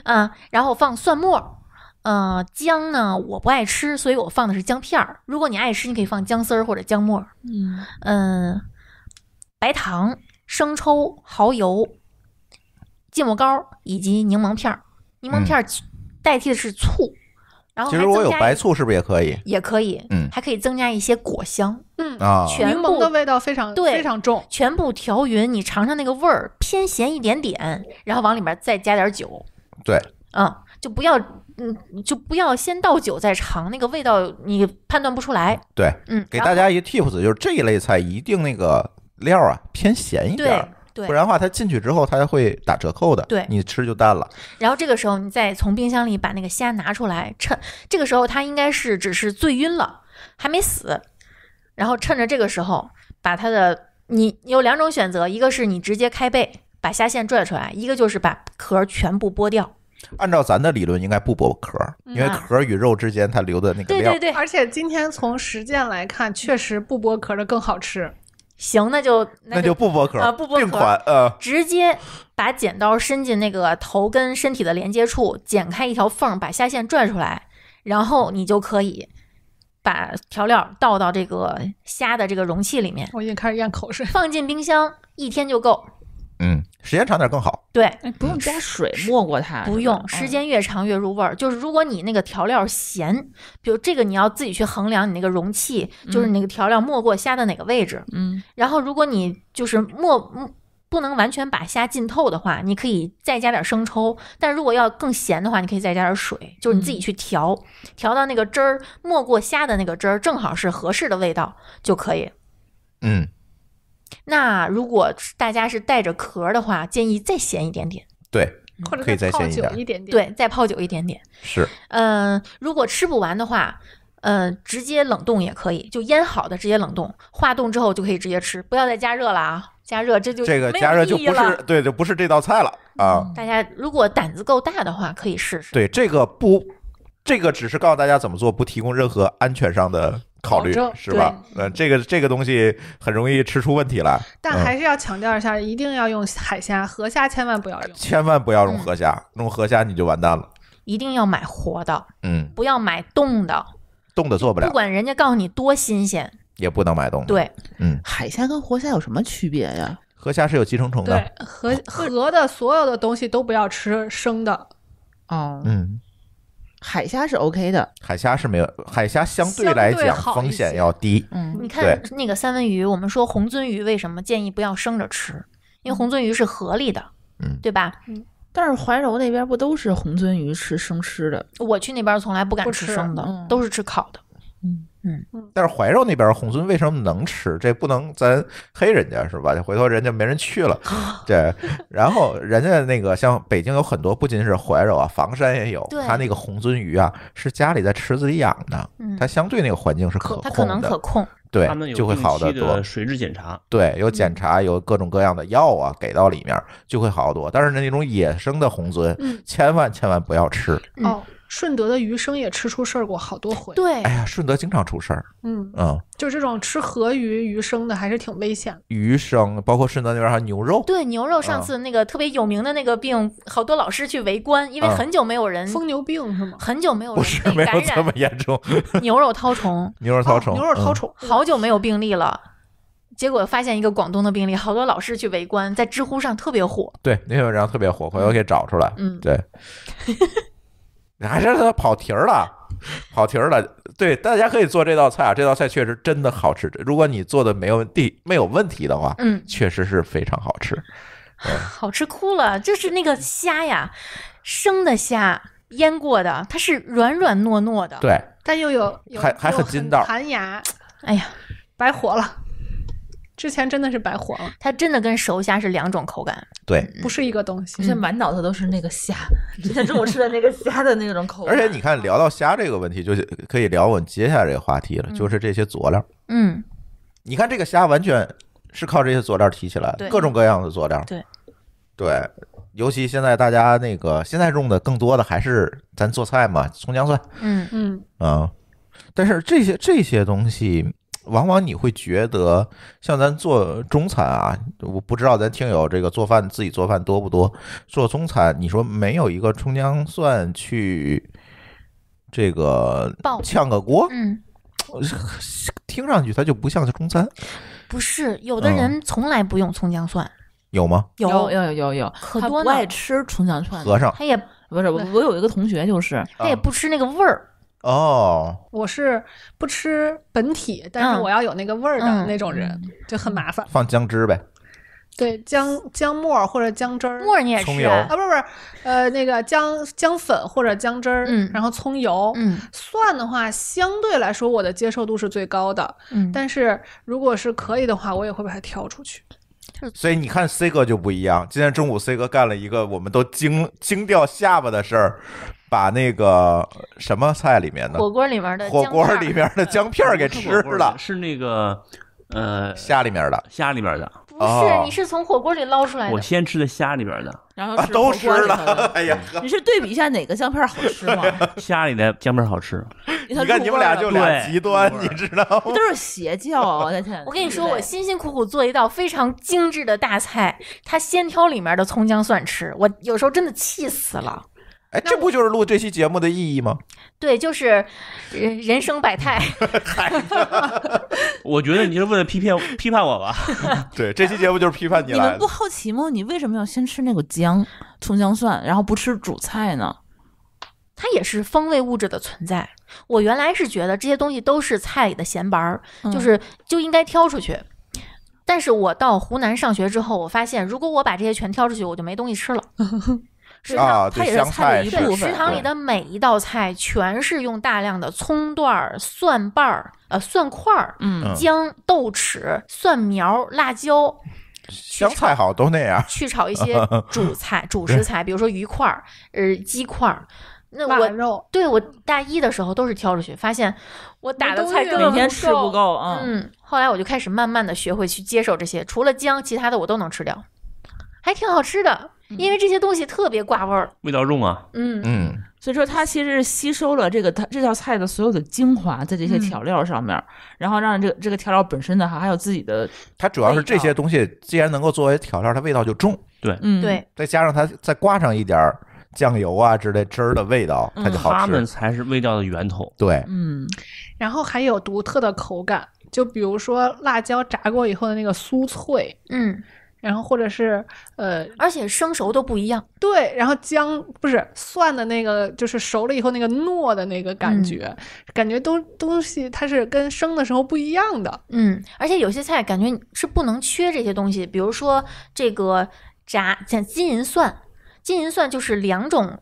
[SPEAKER 2] 嗯，然后放蒜末。呃，姜呢，我不爱吃，所以我放的是姜片儿。如果你爱吃，你可以放姜丝儿或者姜末。嗯嗯，白糖、生抽、蚝油、芥末膏以及柠檬片儿。柠檬片儿代替的是醋。然其实我有白
[SPEAKER 1] 醋，是不是也可以？
[SPEAKER 2] 也可以，嗯，还可以增加一些果香，
[SPEAKER 1] 嗯啊，全
[SPEAKER 2] 部的味道非常对，非常重，全部调匀，你尝尝那个味儿，偏咸一点点，然后往里面再加点酒，对，嗯，就不要，嗯，就不要先倒酒再尝那个味道，你判断不出来。
[SPEAKER 1] 对，嗯，给大家一个 tips，就是这一类菜一定那个料啊偏咸一点。不然的话，它进去之后它会打折扣的。对，你吃就淡了。
[SPEAKER 2] 然后这个时候你再从冰箱里把那个虾拿出来趁，这个时候它应该是只是醉晕了，还没死。然后趁着这个时候把它的，你有两种选择，一个是你直接开背把虾线拽出来，一个就是把壳全部剥掉。
[SPEAKER 1] 按照咱的理论，应该不剥壳，因为壳与肉之间它留的那个料。对对对，
[SPEAKER 3] 而且今天从实践来看，确实不剥壳的更好吃。
[SPEAKER 2] 行，那就
[SPEAKER 3] 那就不
[SPEAKER 1] 剥壳啊，不剥壳，呃，
[SPEAKER 2] 直接把剪刀伸进那个头跟身体的连接处，剪开一条缝，把虾线拽出来，然后你就可以把调料倒到这个虾的这个容器里面。我已经开始咽口水，放进冰箱一天就够。
[SPEAKER 1] 嗯，时间长点更好。
[SPEAKER 2] 对，不用加
[SPEAKER 1] 水没过它，不
[SPEAKER 2] 用，时间越长越入味儿。就是如果你那个调料咸，比如这个你要自己去衡量你那个容器，就是你那个调料没过虾的哪个位置。嗯，然后如果你就是没不能完全把虾浸透的话，你可以再加点生抽。但如果要更咸的话，你可以再加点水，就是你自己去调，调到那个汁儿没过虾的那个汁儿正好是合适的味道就可以。嗯。那如果大家是带着壳的话，建议再咸一点点。
[SPEAKER 1] 对，或者再泡久
[SPEAKER 2] 一点点。对，再泡久一点点。是。嗯，如果吃不完的话，嗯，直接冷冻也可以，就腌好的直接冷冻，化冻之后就可以直接吃，不要再加热了啊！加热这就这个加热就不是
[SPEAKER 1] 对，就不是这道菜了啊！
[SPEAKER 2] 大家如果胆子够大的话，可以试试。
[SPEAKER 1] 对，这个不，这个只是告诉大家怎么做，不提供任何安全上的。考虑是吧？嗯，这个这个东西很容易吃出问题来。但还
[SPEAKER 3] 是要强调一下，一定要用海虾，河虾千万不要用。千
[SPEAKER 1] 万不要用河虾，用河虾你就完蛋了。
[SPEAKER 2] 一定要买活的，嗯，不要买冻的。
[SPEAKER 1] 冻的做不了。不管
[SPEAKER 2] 人家告诉你多新鲜，
[SPEAKER 1] 也不能买冻的。对，嗯，海
[SPEAKER 2] 虾跟活虾有什么区别呀？
[SPEAKER 1] 河虾是有寄生虫的。
[SPEAKER 2] 河河的所有的东
[SPEAKER 3] 西都不要吃生的。
[SPEAKER 1] 哦，嗯。
[SPEAKER 3] 海虾是 OK 的，
[SPEAKER 1] 海虾是没有，海虾相对来讲风险要低。嗯，你看
[SPEAKER 2] 那个三文鱼，我们说红鳟鱼为什么建议不要生着吃？因为红鳟鱼是河里的，嗯，对吧？嗯，但是怀柔那边不都是红鳟鱼吃生吃的？我去那边从来不敢吃生的，都是吃烤的。嗯。
[SPEAKER 1] 嗯，但是怀柔那边红鳟为什么能吃？这不能咱黑人家是吧？回头人家没人去了，[laughs] 对。然后人家那个像北京有很多，不仅是怀柔啊，房山也有，它那个红鳟鱼啊，是家里在池子里养的，它相对那个环境是可控的，它可能可控，对，就会好得多。水质检查，对，有检查，有各种各样的药啊给到里面，就会好多。但是那种野生的红鳟，千万千万不要吃
[SPEAKER 3] 哦。顺德的鱼生也吃出事儿过好多回。对，哎
[SPEAKER 1] 呀，顺德经常出事儿。嗯嗯，
[SPEAKER 3] 就这种吃河鱼鱼生的还是
[SPEAKER 2] 挺危险。
[SPEAKER 1] 鱼生包括顺德那边还牛肉。对牛肉，上次
[SPEAKER 2] 那个特别有名的那个病，好多老师去围观，因为很久没有人。疯牛病是吗？很久没有，
[SPEAKER 1] 没有这么严重。[laughs] [laughs]
[SPEAKER 2] 牛肉绦虫，
[SPEAKER 1] 牛肉绦虫，牛肉绦虫，
[SPEAKER 2] 好久没有病例了，结果发现一个广东的病例，好多老师去围观，在知乎上特别火。
[SPEAKER 1] 对，那篇文章特别火，回头给找出来。嗯，对。[laughs] 还是他跑题儿了，跑题儿了。对，大家可以做这道菜啊，这道菜确实真的好吃。如果你做的没问题、没有问题的话，嗯，确实是非常好吃，
[SPEAKER 2] [laughs] 好吃哭了。就是那个虾呀，生的虾腌过的，它是软软糯糯的，对，但又有还还很筋道，弹牙。哎呀，白活了。之前真的是白活了，它真的跟熟虾是两种口感，对，不是一个东西。现在满脑子都是那个虾，之前中午吃的那个虾的那种口感。而且
[SPEAKER 1] 你看，聊到虾这个问题，就可以聊我们接下来这个话题了，就是这些佐料。嗯，你看这个虾完全是靠这些佐料提起来，各种各样的佐料。对，对，尤其现在大家那个现在用的更多的还是咱做菜嘛，葱姜蒜。
[SPEAKER 5] 嗯嗯。
[SPEAKER 1] 啊，但是这些这些东西。往往你会觉得，像咱做中餐啊，我不知道咱听友这个做饭自己做饭多不多。做中餐，你说没有一个葱姜蒜去，这个炝个锅，嗯，听上去它就不像是中餐。不是，
[SPEAKER 2] 有的人从来不用葱姜蒜。有吗？有，有，有，有，有，可多呢。不爱吃葱姜蒜。和尚。他也不是，我有一个同学就是，他也不吃那个味儿。哦，
[SPEAKER 3] 我是不吃本体，但是我要有那个味儿的那种人就很麻烦，
[SPEAKER 1] 放姜汁呗，
[SPEAKER 3] 对姜姜末或者姜汁儿，末你也吃油啊？不是不是，呃，那个姜姜粉或者姜汁儿，然后葱油，蒜的话相对来说我的接受度是最高的，嗯，但是如果是可以的话，我也会把它挑出去。
[SPEAKER 1] 所以你看 C 哥就不一样，今天中午 C 哥干了一个我们都惊惊掉下巴的事儿。把那个什么菜里面的火锅
[SPEAKER 2] 里面的火锅里面
[SPEAKER 1] 的姜片给吃了，是那个呃虾里面
[SPEAKER 4] 的虾里面的不是，你
[SPEAKER 2] 是从火锅里捞出来的。我
[SPEAKER 4] 先吃的虾里面的，
[SPEAKER 2] 然后都吃了。哎呀，你是对比一下哪个姜片好吃吗？
[SPEAKER 4] [laughs] 虾里的姜片好吃。
[SPEAKER 2] 你看你们俩就俩极
[SPEAKER 4] 端，你知
[SPEAKER 2] 道吗？都是邪教！我的天，我跟你说，我辛辛苦苦做一道非常精致的大菜，他先挑里面的葱姜蒜吃，我有时
[SPEAKER 1] 候真的气死了。哎，这不就是录这期节目的意义吗？
[SPEAKER 2] [laughs] 对，就是人 [laughs] 人生百态。
[SPEAKER 1] [laughs] 我觉得你是为了批评批判我吧？对，这期节目就是批判你。你们不
[SPEAKER 2] 好奇吗？你为什么要先吃那个姜、葱、姜、蒜，然后不吃主菜呢？它也是风味物质的存在。我原来是觉得这些东西都是菜里的闲白儿，就是就应该挑出去。但是我到湖南上学之后，我发现，如果我把这些全挑出去，我就没东西吃了。
[SPEAKER 1] 食堂它也是菜的一部分。食堂里的
[SPEAKER 2] 每一道菜全是用大量的葱段儿、蒜瓣儿、呃蒜块儿、姜、豆豉、蒜苗、辣椒。
[SPEAKER 1] 香菜好都那样。去
[SPEAKER 2] 炒一些 [laughs] 主菜主食材，比如说鱼块儿、呃鸡块儿。那我对我大一的时候都是挑出去，发现我打的菜每天吃不够啊。嗯，后来我就开始慢慢的学会去接受这些，除了姜，其他的我都能吃掉，还挺好吃的。因为这些东西特别挂味儿，
[SPEAKER 4] 味道重啊，嗯嗯，
[SPEAKER 2] 所以说它其实吸收了这个它这道菜的所有的精华在这些调料上面，然后让这个这个调料本身的还还有自己的，它
[SPEAKER 1] 主要是这些东西既然能够作为调料，它味道就重，对，嗯对，再加上它再挂上一点儿酱油啊之类汁儿的味道，它就好吃。它们才是味道的源头，对，
[SPEAKER 5] 嗯，
[SPEAKER 3] 然后还有独特的口感，就比如说辣椒炸过以后的那个酥脆，嗯。然后或者是呃，而且生熟都不一样。对，然后姜不是蒜的那个，就是熟了以后那个糯的那个感觉，
[SPEAKER 2] 感觉都东西它是跟生的时候不一样的。嗯，而且有些菜感觉是不能缺这些东西，比如说这个炸像金银蒜，金银蒜就是两种。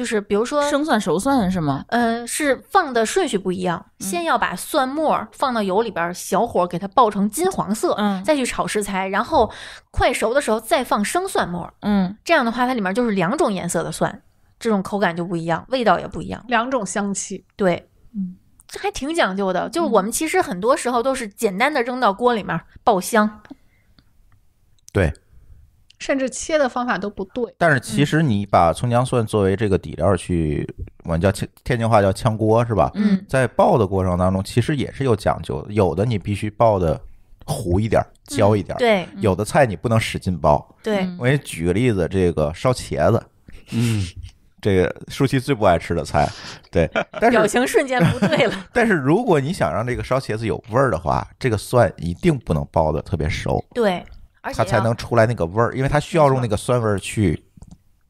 [SPEAKER 2] 就是，比如说生蒜、熟蒜是吗？嗯，是放的顺序不一样。先要把蒜末放到油里边，小火给它爆成金黄色，嗯，再去炒食材。然后快熟的时候再放生蒜末，嗯，这样的话它里面就是两种颜色的蒜，这种口感就不一样，味道也不一样，两种香气。对，嗯，这还挺讲究的。就是我们其实很多时候都是简单的扔到锅里面爆香。对。甚至切的方法都不对，
[SPEAKER 3] 但是其实
[SPEAKER 1] 你把葱姜蒜作为这个底料去，我们叫天天津话叫炝锅，是吧？嗯，在爆的过程当中，其实也是有讲究，有的你必须爆的糊一点，焦一点，对；有的菜你不能使劲爆，对。我给你举个例子，这个烧茄子，嗯，这个舒淇最不爱吃的菜，对，[laughs]
[SPEAKER 2] 表情瞬间
[SPEAKER 1] 不对了。[laughs] 但是如果你想让这个烧茄子有味儿的话，这个蒜一定不能爆的特别熟，对。它才能出来那个味儿，因为它需要用那个酸味儿去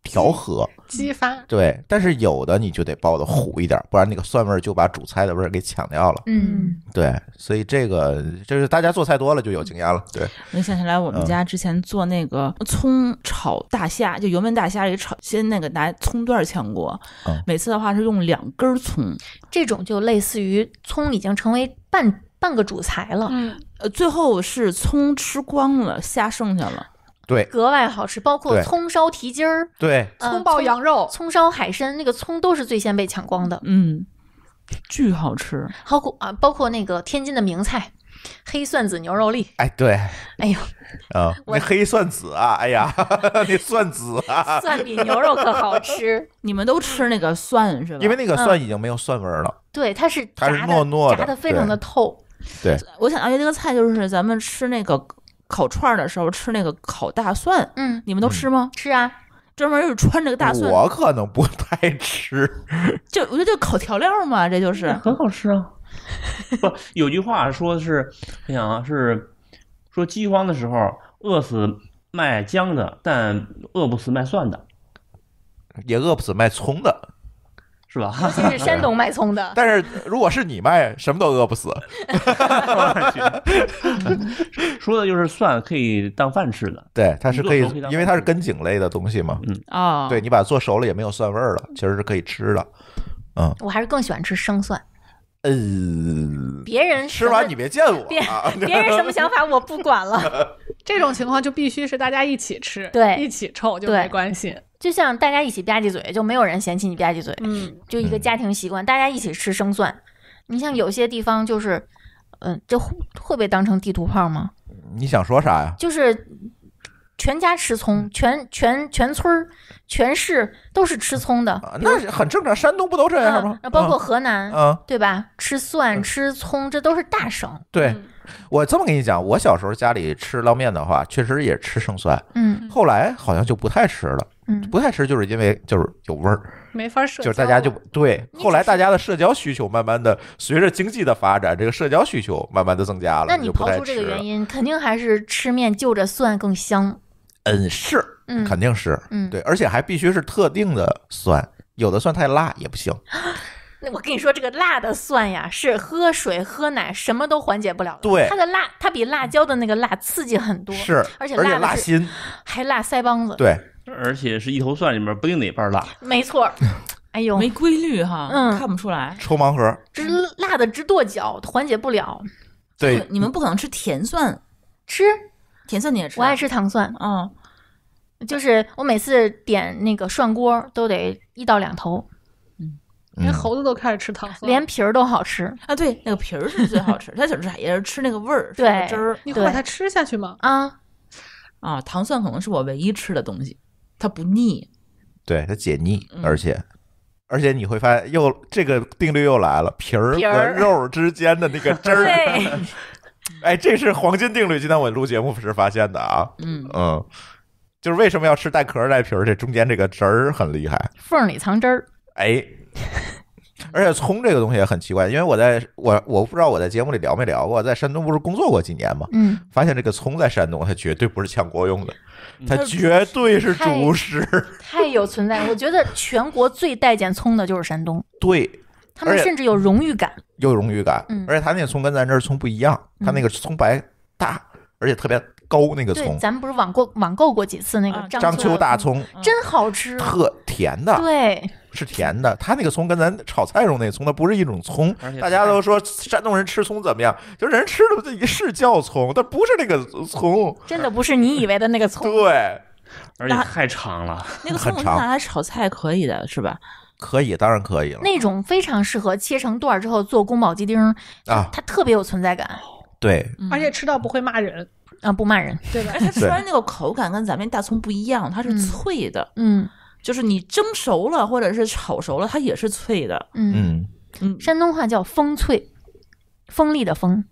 [SPEAKER 1] 调和、激发。对，但是有的你就得包的糊一点，不然那个酸味儿就把主菜的味儿给抢掉了。嗯，对，所以这个就是大家做菜多了就有经验了。对，
[SPEAKER 2] 我想起来我们家之前做那个葱炒大虾，就油焖大虾也炒，先那个拿葱段炝锅。每次的话是用两根葱，这种就类似于葱已经成为半。半个主材了，嗯，呃，最后是葱吃光了，虾剩下了，对，格外好吃，包括葱烧蹄筋儿，对，葱爆羊肉，葱烧海参，那个葱都是最先被抢光的，嗯，
[SPEAKER 3] 巨好吃，
[SPEAKER 2] 包括啊，包括那个天津的名菜黑蒜子牛肉粒，
[SPEAKER 1] 哎对，哎呦，啊，那黑蒜子啊，哎呀，[laughs] 那蒜子啊，[laughs] 蒜比牛
[SPEAKER 5] 肉可好吃，
[SPEAKER 2] [laughs] 你们都吃那个蒜是吧？因为那个蒜已
[SPEAKER 1] 经没有蒜味了，
[SPEAKER 2] 对，它是它是糯糯的，非常的透。对，我想到一个菜，就是咱们吃那个烤串的时候吃那个烤大蒜。嗯，你们都吃吗？吃啊，专门就是穿这个大蒜。我
[SPEAKER 1] 可能不太吃。
[SPEAKER 2] [laughs] 就我觉得就烤调料嘛，这就是
[SPEAKER 4] 很好吃啊。有句话说是，我想啊，是说饥荒的时候饿死卖姜的，但饿不死卖蒜的，
[SPEAKER 1] 也饿不死卖葱的。是吧？尤其是山东卖葱的。但是，如果是你卖，什么都饿不死。[laughs] 说的就是蒜可以当饭吃的，对，它是可以，因为它是根茎类的东西嘛。嗯哦。对，你把它做熟了也没有蒜味儿了，其实是可以吃的。嗯，
[SPEAKER 2] 我还是更喜欢吃生蒜。
[SPEAKER 1] 嗯。
[SPEAKER 2] 别人吃完你别见我。别别人什么想法我不管
[SPEAKER 3] 了。[laughs]
[SPEAKER 2] 这种情况就必须是
[SPEAKER 3] 大家一起吃，
[SPEAKER 2] 对，一起臭就没关系。就像大家一起吧唧嘴，就没有人嫌弃你吧唧嘴，嗯，就一个家庭习惯。大家一起吃生蒜，你像有些地方就是，嗯，这会被当成地图炮吗？
[SPEAKER 1] 你想说啥呀？
[SPEAKER 2] 就是全家吃葱，全全全村儿、全市都是吃葱的，那很正
[SPEAKER 1] 常。山东不都这样吗？包括河
[SPEAKER 2] 南，嗯，对吧？吃蒜、吃葱，这都是大省。
[SPEAKER 1] 对，我这么跟你讲，我小时候家里吃捞面的话，确实也吃生蒜，嗯，后来好像就不太吃了。不太吃，就是因为就是有味儿，
[SPEAKER 2] 没法儿，
[SPEAKER 3] 就是大
[SPEAKER 1] 家就对。后来大家的社交需求慢慢的随着经济的发展，这个社交需求慢慢的增加了。那你刨出这个原
[SPEAKER 2] 因，肯定还是吃面就着蒜更香。
[SPEAKER 1] 嗯，是，嗯，肯定是，嗯，对，而且还必须是特定的蒜，有的蒜太辣也不行。
[SPEAKER 2] 那我跟你说，这个辣的蒜呀，是喝水喝奶什么都缓解不了。对，它的辣，它比辣椒的那个辣刺激很多，是，而且辣辣心，还辣腮帮子。对。
[SPEAKER 4] 而且是一头蒜里面不定哪瓣辣，
[SPEAKER 2] 没错，[laughs] 哎呦，没规律哈，嗯，看不出来。抽盲盒，这辣的直跺脚，缓解不了。对，你们不可能吃甜蒜，吃甜蒜你也吃？我爱吃糖蒜，嗯，就是我每次点那个涮锅都得一到两头，嗯，连猴子都开始吃糖蒜，连皮儿都好吃啊，对，那个皮儿是最好吃，它就是也是吃那个味儿，对汁儿。你会把它吃下去吗？啊啊，糖蒜可能是我唯一吃的东西。它不腻，
[SPEAKER 1] 对它解腻，而且而且你会发现又这个定律又来了，皮儿和肉之间的那个汁儿，哎，这是黄金定律。今天我录节目时发现的啊，嗯嗯，就是为什么要吃带壳带皮儿，这中间这个汁儿很厉害，
[SPEAKER 2] 缝里藏汁儿。
[SPEAKER 1] 哎，[laughs] 而且葱这个东西也很奇怪，因为我在我我不知道我在节目里聊没聊过，在山东不是工作过几年嘛，嗯，发现这个葱在山东它绝对不是炝锅用的。它绝对是主食，
[SPEAKER 2] 太有存在。我觉得全国最待见葱的就是山东，
[SPEAKER 1] 对他们甚至
[SPEAKER 2] 有荣誉感，
[SPEAKER 1] 有荣誉感。而且他那个葱跟咱这儿葱不一样，他那个葱白大，而且特别高。那个葱，咱
[SPEAKER 2] 们不是网购网购过几次那个章丘大葱，真好吃，
[SPEAKER 1] 特甜的。对。是甜的，它那个葱跟咱炒菜用那个葱，它不是一种葱。大家都说山东人吃葱怎么样？就人吃的，这是叫葱，但不是那个葱。
[SPEAKER 2] 真的不是你以为的那个 [laughs] 葱。对，
[SPEAKER 1] 而且太长了。那个 [laughs] 葱我拿来炒
[SPEAKER 2] 菜可以的，是吧？
[SPEAKER 1] 可以，当然可以了。
[SPEAKER 2] 那种非常适合切成段之后做宫保鸡丁啊，它特别有存在感。对，而且吃到不会骂人啊，不骂人，对吧？[laughs] 它虽然那个口感跟咱们大葱不一样，它是脆的，嗯。就是你蒸熟了或者是炒熟了，它也是脆的。嗯嗯，山东话叫“风脆”，锋利的锋。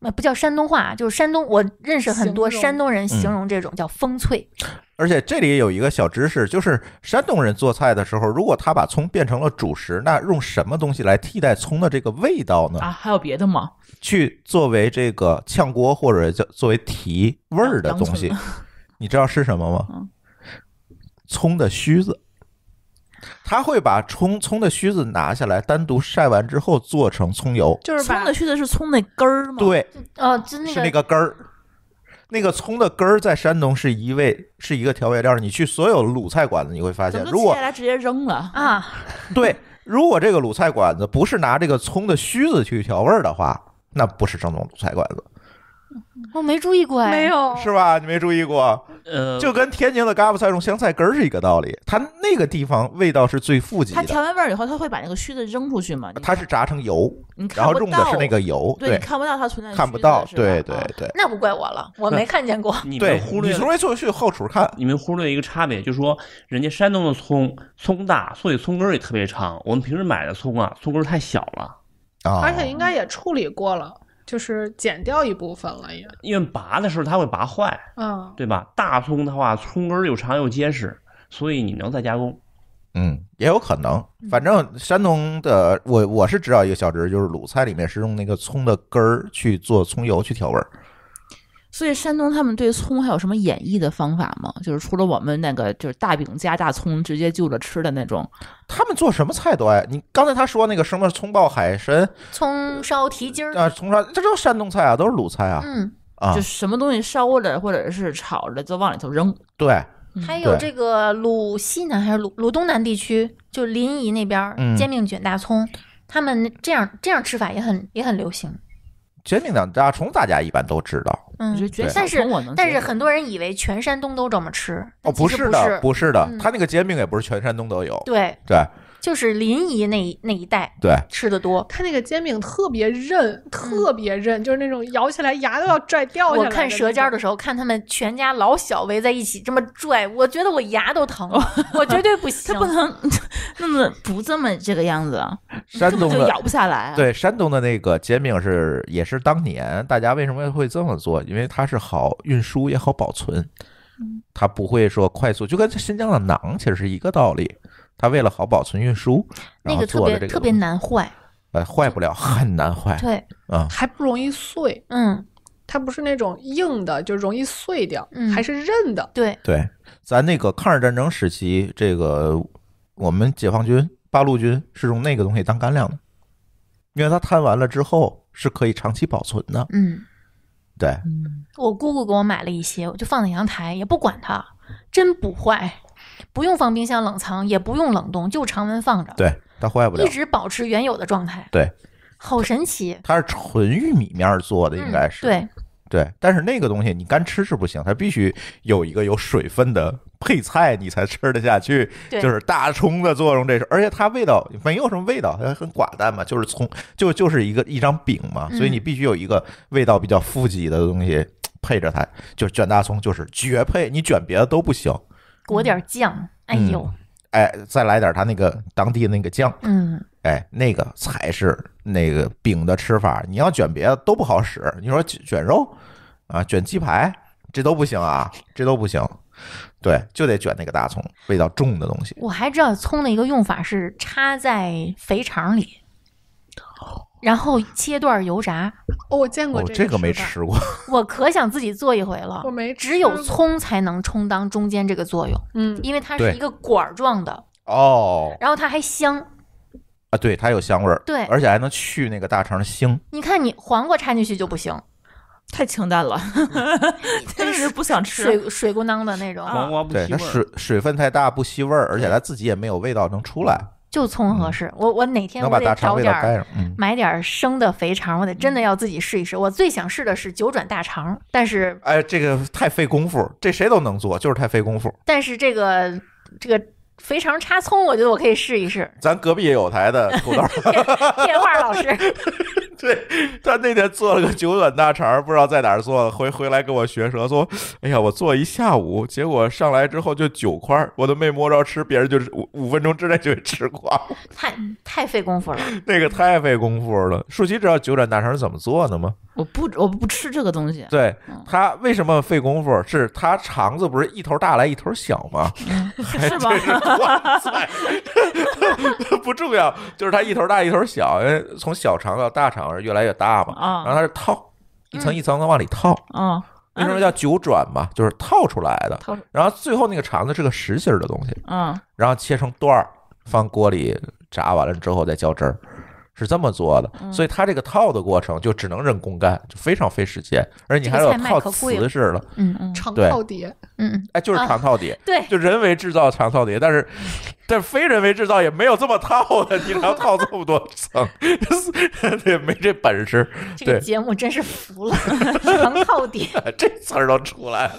[SPEAKER 2] 那不叫山东话，就是山东。我认识很多山东人，形容这种叫“风脆”。
[SPEAKER 1] 而且这里有一个小知识，就是山东人做菜的时候，如果他把葱变成了主食，那用什么东西来替代葱的这个味道呢？啊，
[SPEAKER 2] 还有别的吗？
[SPEAKER 1] 去作为这个炝锅或者叫作为提味儿的东西，你知道是什么吗？葱的须子，他会把葱葱的须子拿下来，单独晒完之后做成葱油。就
[SPEAKER 2] 是葱的须子是葱那根儿吗？对，哦，是那个
[SPEAKER 1] 根儿。那个葱的根儿在山东是一味，是一个调味料。你去所有鲁菜馆子，你会发现，如果下来
[SPEAKER 2] 直接扔了啊。
[SPEAKER 1] [laughs] 对，如果这个鲁菜馆子不是拿这个葱的须子去调味的话，那不是正宗鲁菜馆子。我 [laughs] 没注意过呀，没有，是吧？你没注意过，呃，就跟天津的嘎巴菜用香菜根儿是一个道理。它那个地方味道是最富杂的。它调
[SPEAKER 2] 完味儿以后，它会把那个须子扔出去吗？它
[SPEAKER 1] 是炸成油，然后用的是那个油，对，看
[SPEAKER 2] 不到它存在。看不
[SPEAKER 1] 到，对对对，
[SPEAKER 2] 那不怪我
[SPEAKER 4] 了，我没看见过。[laughs] 你们忽略，你从来坐去后厨看。你们忽略一个差别，就是说，人家山东的葱葱大，所以葱根儿也特别长。我们平时买的葱啊，葱根儿太小了啊，而且应
[SPEAKER 3] 该也处理过了。就是剪掉一部分了，也
[SPEAKER 4] 因为拔的时候它会拔坏，嗯，对吧？大葱的话，葱根儿又长又结实，所以你
[SPEAKER 1] 能再加工，嗯，也有可能。反正山东的我，我是知道一个小知识，就是鲁菜里面是用那个葱的根儿去做葱油去调味儿。
[SPEAKER 2] 所以山东他们对葱还有什么演绎的方法吗？就是除了我们那个，就是大饼加大
[SPEAKER 1] 葱直接就着吃的那种。他们做什么菜都爱你刚才他说那个什么葱爆海参，葱烧蹄筋儿啊，葱烧，这就是山东菜啊，都是鲁菜啊，嗯啊，就什
[SPEAKER 2] 么东西烧着或者是炒着就往里头扔。对，还有这个鲁西南还是鲁鲁东南地区，就临沂那边煎饼卷大葱，他们这样这样吃法也很也很流行。
[SPEAKER 1] 煎饼大葱，大家一般都知道。
[SPEAKER 2] 嗯，但是但是很多人以为全山东都这么吃。哦，不是的，不是的，他那
[SPEAKER 1] 个煎饼也不是全山东都有。对对。
[SPEAKER 2] 就是临沂那一那一带，对吃的多，
[SPEAKER 3] 他那个煎饼特别韧，特别韧，就是那种咬起来牙都要拽掉下来。我看舌尖
[SPEAKER 2] 的时候，看他们全家老小围在一起这么拽，我觉得我牙都疼，[laughs] 我绝对不行。它不能那么不这么这个样子，山东就咬不下来。
[SPEAKER 1] 对，山东的那个煎饼是也是当年大家为什么会这么做？因为它是好运输也好保存，它不会说快速，就跟新疆的馕其实是一个道理。它为了好保存运输，那个特别特别难坏，呃，坏不了，很难坏，对，啊，还
[SPEAKER 3] 不容易碎，嗯，它不是那种硬的就容易碎掉，嗯，还是韧的，对
[SPEAKER 1] 对。咱那个抗日战争时期，这个我们解放军八路军是用那个东西当干粮的，因为它摊完了之后是可以长期保存的，嗯，对，
[SPEAKER 2] 我姑姑给我买了一些，我就放在阳台，也不管它，真不坏。不用放冰箱冷藏，也不用冷冻，就常温放着。
[SPEAKER 1] 对，它坏不了。一直
[SPEAKER 2] 保持原有的状态。对，好神奇。
[SPEAKER 1] 它是纯玉米面做的，应该是。对对，但是那个东西你干吃是不行，它必须有一个有水分的配菜，你才吃得下去。就是大葱的作用，这是。而且它味道没有什么味道，它很寡淡嘛，就是葱，就就是一个一张饼嘛，所以你必须有一个味道比较富集的东西配着它，就是卷大葱就是绝配，你卷别的都不行。
[SPEAKER 2] 裹点酱，哎呦，
[SPEAKER 1] 哎，再来点他那个当地那个酱，嗯，哎，那个才是那个饼的吃法。你要卷别的都不好使。你说卷卷肉啊，卷鸡排，这都不行啊，这都不行。对，就得卷那个大葱，味道重的东西。我
[SPEAKER 2] 还知道葱的一个用法是插在肥肠里。然后切段油炸，哦，我见过这个没吃过，[laughs] 我可想自己做一回了。我没，只有葱才能充当中间这个作用，嗯，因为它是一个管状的
[SPEAKER 1] 哦，然
[SPEAKER 2] 后它还香
[SPEAKER 1] 啊，对，它有香味儿，对，而且还能去那个大肠的腥。
[SPEAKER 2] 你看你黄瓜插进去就不行，太清淡了，[laughs] 真是不想吃水水咕囊的那种黄瓜不吸味儿，水
[SPEAKER 1] 水分太大不吸味儿，而且它自己也没有味道能出来。
[SPEAKER 2] 就葱合适，我我哪天我得找点儿，买点生的肥肠，我得真的要自己试一试。我最想试的是九转大肠，但是
[SPEAKER 1] 哎，这个太费功夫，这谁都能做，就是太费功夫。
[SPEAKER 2] 但是这个这个。肥肠插葱，我觉得我可以试一试。
[SPEAKER 1] [laughs] 咱隔壁也有台的 [laughs] 土豆
[SPEAKER 2] 电话老师。[laughs]
[SPEAKER 1] 对他那天做了个九转大肠，不知道在哪儿做的，回回来跟我学说，说哎呀，我做一下午，结果上来之后就九块，我都没摸着吃，别人就是五五分钟之内就被吃光，
[SPEAKER 2] 太太费功夫了。
[SPEAKER 1] 那个太费功夫了。舒淇知道九转大肠是怎么做的吗？
[SPEAKER 2] 我不我不吃这个东西。
[SPEAKER 1] 对他为什么费功夫？是他肠子不是一头大来一头小吗？是吗？[laughs] 不重要，就是它一头大一头小，因为从小肠到大肠是越来越大嘛。啊，然后它是套一层一层的往里套。为什么叫九转嘛？就是套出来的。然后最后那个肠子是个实心的东西。然后切成段儿，放锅里炸完了之后再浇汁儿。是这么做的，所以它这个套的过程就只能人工干，就非常费时间，而且你还要套瓷似的，嗯嗯，长套
[SPEAKER 3] 碟，嗯，哎，就是长套碟，对，
[SPEAKER 1] 就人为制造长套碟，但是。但非人为制造也没有这么套的，你还要套这么多层，[laughs] 也没这本事。这个
[SPEAKER 2] 节目真是服了，全靠套 [laughs]
[SPEAKER 1] 这词儿都出来了。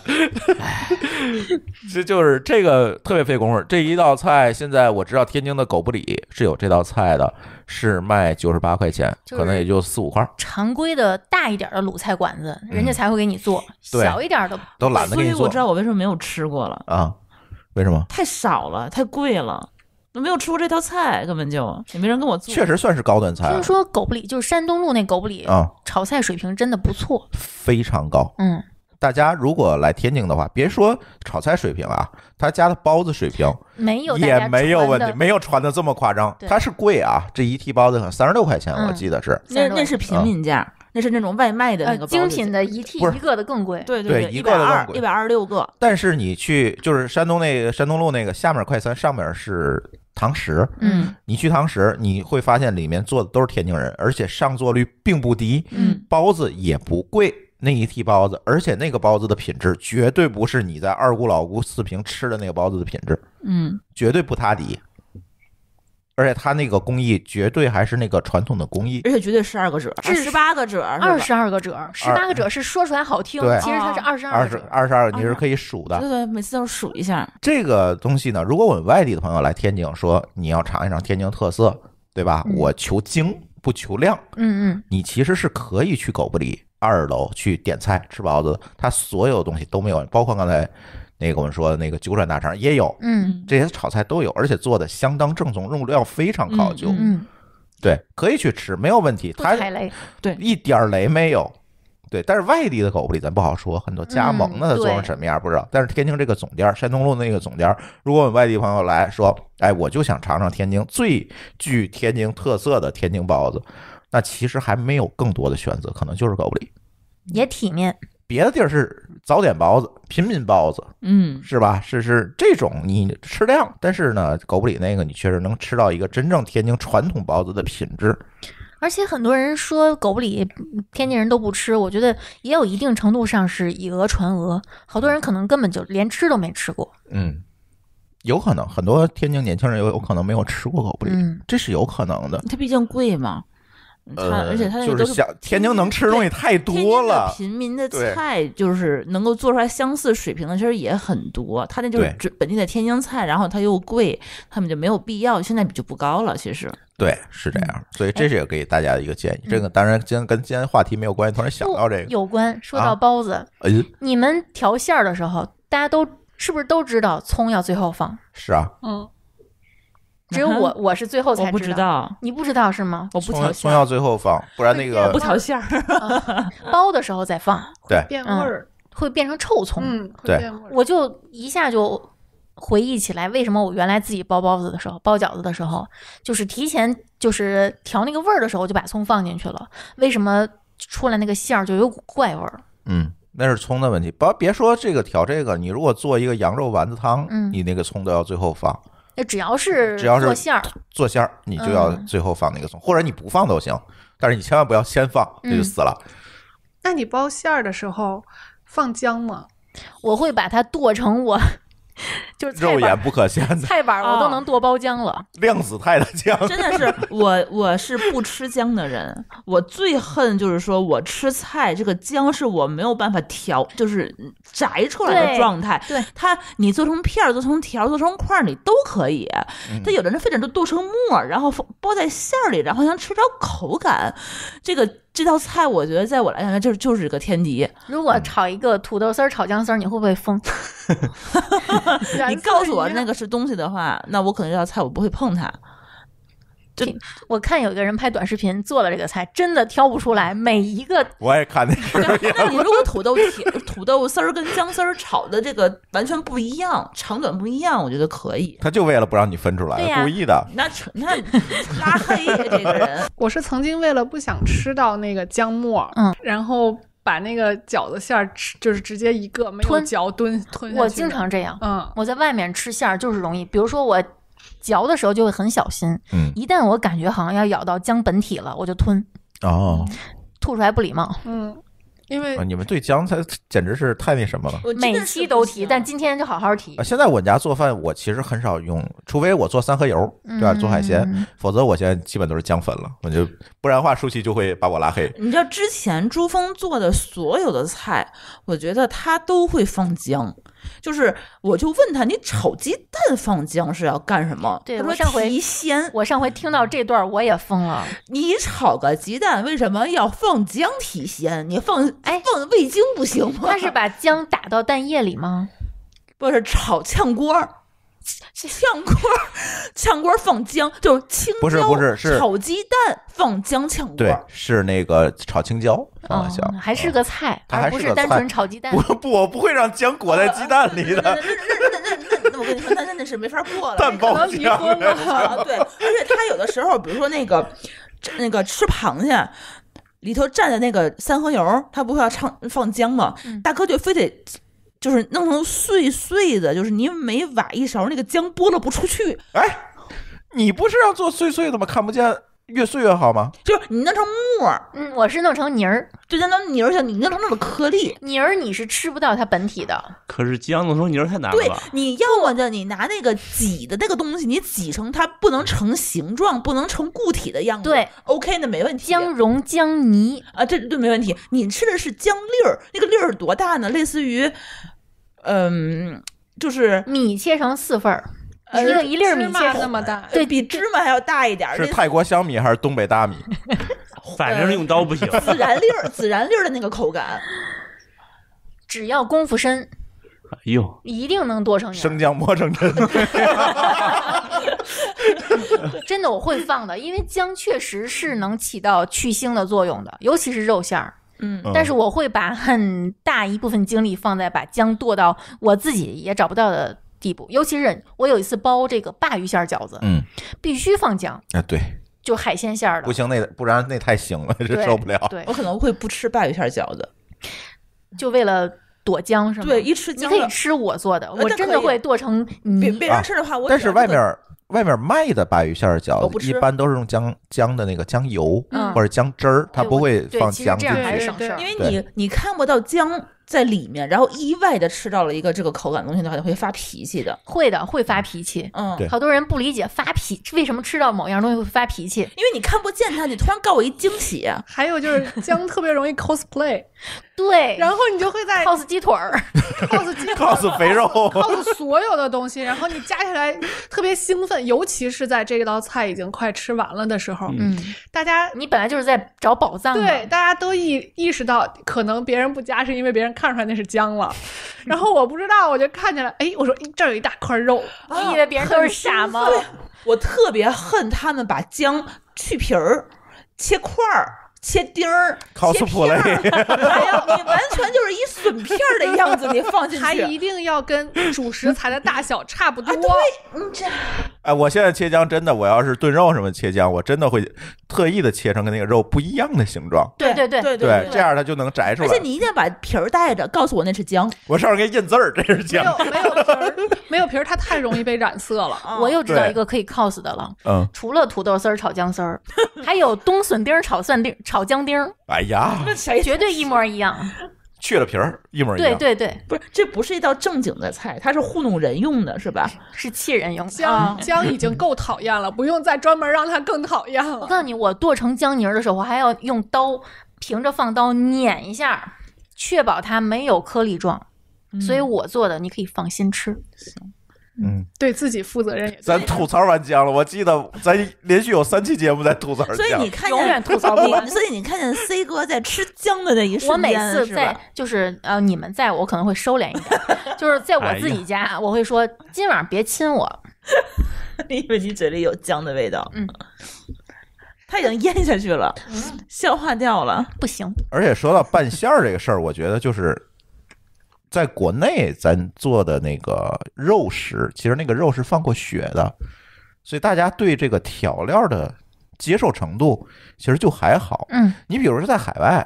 [SPEAKER 1] [laughs] 这就是这个特别费功夫，这一道菜现在我知道天津的狗不理是有这道菜的，是卖九十八块钱，可能也就四五块。
[SPEAKER 2] 常规的大一点的卤菜馆子，人家才会给你做，小一点的都懒得给你做。所以我知道我为什么没有吃过了
[SPEAKER 1] 啊。为什么
[SPEAKER 2] 太少了，太贵了？我没有吃过这道菜，根本就也没人跟我做。确实
[SPEAKER 1] 算是高端菜。听说
[SPEAKER 2] 狗不理就是山东路那狗不理啊，炒菜水平真的不错，
[SPEAKER 1] 非常高。嗯，大家如果来天津的话，别说炒菜水平啊，他家的包子水平
[SPEAKER 2] 没有也没有问题，没有
[SPEAKER 1] 传的这么夸张。它是贵啊，这一屉包子三十六块钱，我记得是。那那是平民
[SPEAKER 2] 价。那是那种外卖的那个精品的一屉，一个的更贵。对对，对，一个的一百二十六个。
[SPEAKER 1] 但是你去就是山东那个山东路那个下面快餐，上面是堂食。嗯，你去堂食，你会发现里面坐的都是天津人，而且上座率并不低。嗯，包子也不贵，那一屉包子，而且那个包子的品质绝对不是你在二姑老姑四平吃的那个包子的品质。嗯，绝对不塌底。而且它那个工艺绝对还是那个传统的工艺，而且绝对十二个褶，十
[SPEAKER 2] 八个褶，二十二个褶，十八个褶是说出来好听，其实它是二十二，二
[SPEAKER 1] 十二十二个你是可以数的，对对，
[SPEAKER 2] 每次都数一下。
[SPEAKER 1] 这个东西呢，如果我们外地的朋友来天津，说你要尝一尝天津特色，对吧？我求精不求量，嗯嗯，你其实是可以去狗不理二楼去点菜吃包子，它所有东西都没有，包括刚才。那个我们说的那个九转大肠也有，嗯，这些炒菜都有，而且做的相当正宗，用料非常考究，嗯，对，可以去吃，没有问题，它对一点雷没有，对，但是外地的狗不理咱不好说，很多加盟的它做成什么样不知道，但是天津这个总店，山东路那个总店，如果我们外地朋友来说，哎，我就想尝尝天津最具天津特色的天津包子，那其实还没有更多的选择，可能就是狗不理，
[SPEAKER 2] 也体面。
[SPEAKER 1] 别的地儿是早点包子、平民包子，嗯，是吧？是是这种你吃量，但是呢，狗不理那个你确实能吃到一个真正天津传统包子的品质。
[SPEAKER 2] 而且很多人说狗不理天津人都不吃，我觉得也有一定程度上是以讹传讹。好多人可能根本就连吃都没吃过，
[SPEAKER 1] 嗯，有可能很多天津年轻人有有可能没有吃过狗不理，嗯，这是有可能的。它
[SPEAKER 2] 毕竟贵嘛。
[SPEAKER 1] 呃，而且他那个都是天津能吃的东西太多了。平
[SPEAKER 2] 民的菜，就是能够做出来相似水平的，其实也很多。他那就是本地的天津菜，然后它又贵，他们就没有必要，性价比就不高了。其实
[SPEAKER 1] 对，是这样。所以这是也给大家一个建议。这个当然，今跟今天话题没有关系，突然想到这个有
[SPEAKER 2] 关。说到包子，你们调馅儿的时候，大家都是不是都知道葱要最后放？是啊。嗯。只有我，我是最后才知道。你不知道是吗？我不调葱，要
[SPEAKER 1] 最后放，不然那个不调
[SPEAKER 2] 馅儿，[laughs] 包的时候再放，对，变味儿，会变成臭葱。嗯，对。我就一下就回忆起来，为什么我原来自己包包子的时候，包饺子的时候，就是提前就是调那个味儿的时候，就把葱放进去了，为什么出来那个馅儿就有股怪味儿？
[SPEAKER 1] 嗯，那是葱的问题。包别说这个调这个，你如果做一个羊肉丸子汤，嗯，你那个葱都要最后放。
[SPEAKER 2] 那只要是
[SPEAKER 1] 做馅儿，做馅儿，你就要最后放那个葱，或者你不放都行，但是你千万不要先放，那就死了。
[SPEAKER 3] 那你包馅儿的时候放
[SPEAKER 2] 姜吗？我会把它剁成我。就
[SPEAKER 1] 是肉眼不可见，
[SPEAKER 2] 菜板我都能剁包浆了。量子态的姜真的是我，我是不吃姜的人。我最恨就是说我吃菜这个姜是我没有办法调，就是摘出来的状态。对它，你做成片儿、做成条、做成块儿你都可以。它有的人非得都剁成沫，然后包在馅儿里，然后想吃着口感。这个这道菜我觉得在我来讲就是就是个天敌。如果炒一个土豆丝儿炒姜丝儿，你会不会疯？[laughs] 你告诉我那个是东西的话，那我可能这道菜我不会碰它。就我看有一个人拍短视频做了这个菜，真的挑不出来每一个。[laughs]
[SPEAKER 1] 我也看那个。
[SPEAKER 2] 那你如果土豆铁、土豆丝儿跟姜丝儿炒的这个完全不一样，长短不一样，我觉得可以。
[SPEAKER 1] 他就为了不让你分出来，故意的。
[SPEAKER 2] 那
[SPEAKER 3] 那拉黑这个人。[laughs] 我是曾经为了不想吃到那个姜末，嗯，然后。把那个饺子馅吃，就是直
[SPEAKER 2] 接一个没嚼，吞吞下去。我经常这样，嗯，我在外面吃馅儿就是容易，比如说我嚼的时候就会很小心，嗯，一旦我感觉好像要咬到浆本体了，我就吞，哦，吐出来不礼貌，嗯。因为
[SPEAKER 1] 你们对姜菜简直是太那什么了，我
[SPEAKER 2] 每期都提，但今天就好好提。
[SPEAKER 1] 现在我家做饭，我其实很少用，除非我做三合油对吧，做海鲜，否则我现在基本都是姜粉了。我就不然话，舒淇就会把我拉黑。
[SPEAKER 2] 你知道之前朱峰做的所有的菜，我觉得他都会放姜。就是，我就问他，你炒鸡蛋放姜是要干什么？他说提鲜。我上回听到这段，我也疯了。你炒个鸡蛋，为什么要放姜提鲜？你放哎放味精不行吗？他是把姜打到蛋液里吗？不是，炒炝锅儿。炝锅，炝 [laughs] 锅放姜，就是青不是不是是炒鸡蛋放姜炝锅，对，
[SPEAKER 1] 是那个炒青椒放姜，还
[SPEAKER 2] 是个菜，而不是单纯炒鸡蛋。[laughs] 不不，我
[SPEAKER 1] 不会让姜裹在鸡蛋里的。[laughs] 那那那
[SPEAKER 2] 那那，我跟你说，那那是没法过了，蛋包离婚了。对，而且他有的时候，比如说那个那个吃螃蟹，里头蘸的那个三合油，他不会要唱放姜吗？大哥就非得。就是弄成碎碎的，就是你每挖一勺，那个姜剥了不出去。哎，你不是要做碎碎的吗？看不见越碎越好吗？就你弄成沫儿，嗯，我是弄成泥儿。对，弄成泥儿像你弄成那种颗粒泥儿，你是吃不到它本体的。
[SPEAKER 4] 可是姜弄成泥儿太难了。对，
[SPEAKER 2] 你要么就你拿那个挤的那个东西，你挤成它不能成形状，不能成固体的样子。对，OK，那没问题。姜蓉姜泥啊，这对没问题。你吃的是姜粒儿，那个粒儿多大呢？类似于。嗯，就是米切成四份儿，一个一粒米切那么大，对，比芝麻还要大一点。是泰
[SPEAKER 1] 国香米还是东北大米？[laughs] 反正用刀不行。孜
[SPEAKER 2] 然粒儿，孜然粒儿的那个口感，[laughs] 只要功夫深，哎呦，一定能剁成
[SPEAKER 4] 生姜磨成针。
[SPEAKER 2] [laughs] 真的，我会放的，因为姜确实是能起到去腥的作用的，尤其是肉馅儿。嗯，但是我会把很大一部分精力放在把姜剁到我自己也找不到的地步。尤其是我有一次包这个鲅鱼馅饺子，嗯，必须放姜啊，对，就海鲜馅儿的，不
[SPEAKER 1] 行那不然那太腥了，这 [laughs] 受不了。对，我可
[SPEAKER 2] 能会不吃鲅鱼馅饺子，就为了躲姜是吗？对，一吃你可以吃我做的，我真的会剁成泥啊。但是外面。
[SPEAKER 1] 外面卖的鲅鱼馅儿饺子，一般都是用姜姜的那个姜油或者姜汁儿，它不会放姜进去，因为你
[SPEAKER 2] 你看不到姜。在里面，然后意外的吃到了一个这个口感东西的话，会发脾气的。会的，会发脾气。嗯，好多人不理解发脾，为什么吃到某样东西会发脾气？因为你看不见它，你突然告我一惊喜。[laughs] 还有就是姜特别容易 cosplay，[laughs] 对，然后你就会在 cos 鸡腿
[SPEAKER 3] 儿，[laughs]
[SPEAKER 1] cos 鸡，cos 肥肉，cos
[SPEAKER 3] 所有的东西，然后你加起来特别兴奋，尤其是在这一道菜已经快吃完了的时候。嗯，大家，你本来就是在找宝藏。对，大家都意意识到，可能别人不加是因为别人。看出来那是姜了，然后我不知道，我就看见了，哎，我说，哎，这有一大块肉，你以为别人都是傻
[SPEAKER 2] 吗？我特别恨他们把姜去皮儿、切块儿、切丁儿、切片儿。哎呀，你完全就是一笋片的样子，你放进去还一
[SPEAKER 3] 定要跟主食材的大小差不多。对，
[SPEAKER 1] 哎，我现在切姜，真的，我要是炖肉什么切姜，我真的会。特意的切成跟那个肉不一样的形状，对
[SPEAKER 2] 对对对，这样它
[SPEAKER 1] 就能摘出来。而且你一定要
[SPEAKER 2] 把皮儿带着，告诉我那是姜。
[SPEAKER 1] [laughs] 我上面给印字儿，这是姜。没有没有皮
[SPEAKER 2] 儿，[laughs] 没有皮儿它太容易被染色了啊！我又知道一个可以 cos 的了，除了土豆丝儿炒姜丝儿，[laughs] 还有冬笋丁儿炒蒜丁炒姜丁儿。哎呀，谁绝对一模一样。
[SPEAKER 1] 去了皮儿一模一样，对
[SPEAKER 2] 对对，不是，这不是一道正经的菜，它是糊弄人用的，是吧？[laughs] 是气人用的。姜姜已经够讨厌了，不用再专门让它更讨厌了。我告诉你，我剁成姜泥的时候，还要用刀平着放刀碾一下，确保它没有颗粒状，所以我做的你可以放心吃。嗯，对自己负责任也。咱
[SPEAKER 1] 吐槽完姜了，我记得咱连续有三期节目在吐槽。所以你看见永远吐槽你，[laughs] 所
[SPEAKER 2] 以你看见 C 哥在吃姜的那一瞬间我每次在就是呃，你们在我可能会收敛一点，[laughs] 就是在我自己家，我会说今晚上别亲我，因 [laughs] 为你嘴里有姜的味道。嗯，他已经咽下去了，消化掉了，不行。
[SPEAKER 1] 而且说到拌馅儿这个事儿，我觉得就是。在国内，咱做的那个肉食，其实那个肉是放过血的，所以大家对这个调料的接受程度其实就还好。嗯，你比如在海外，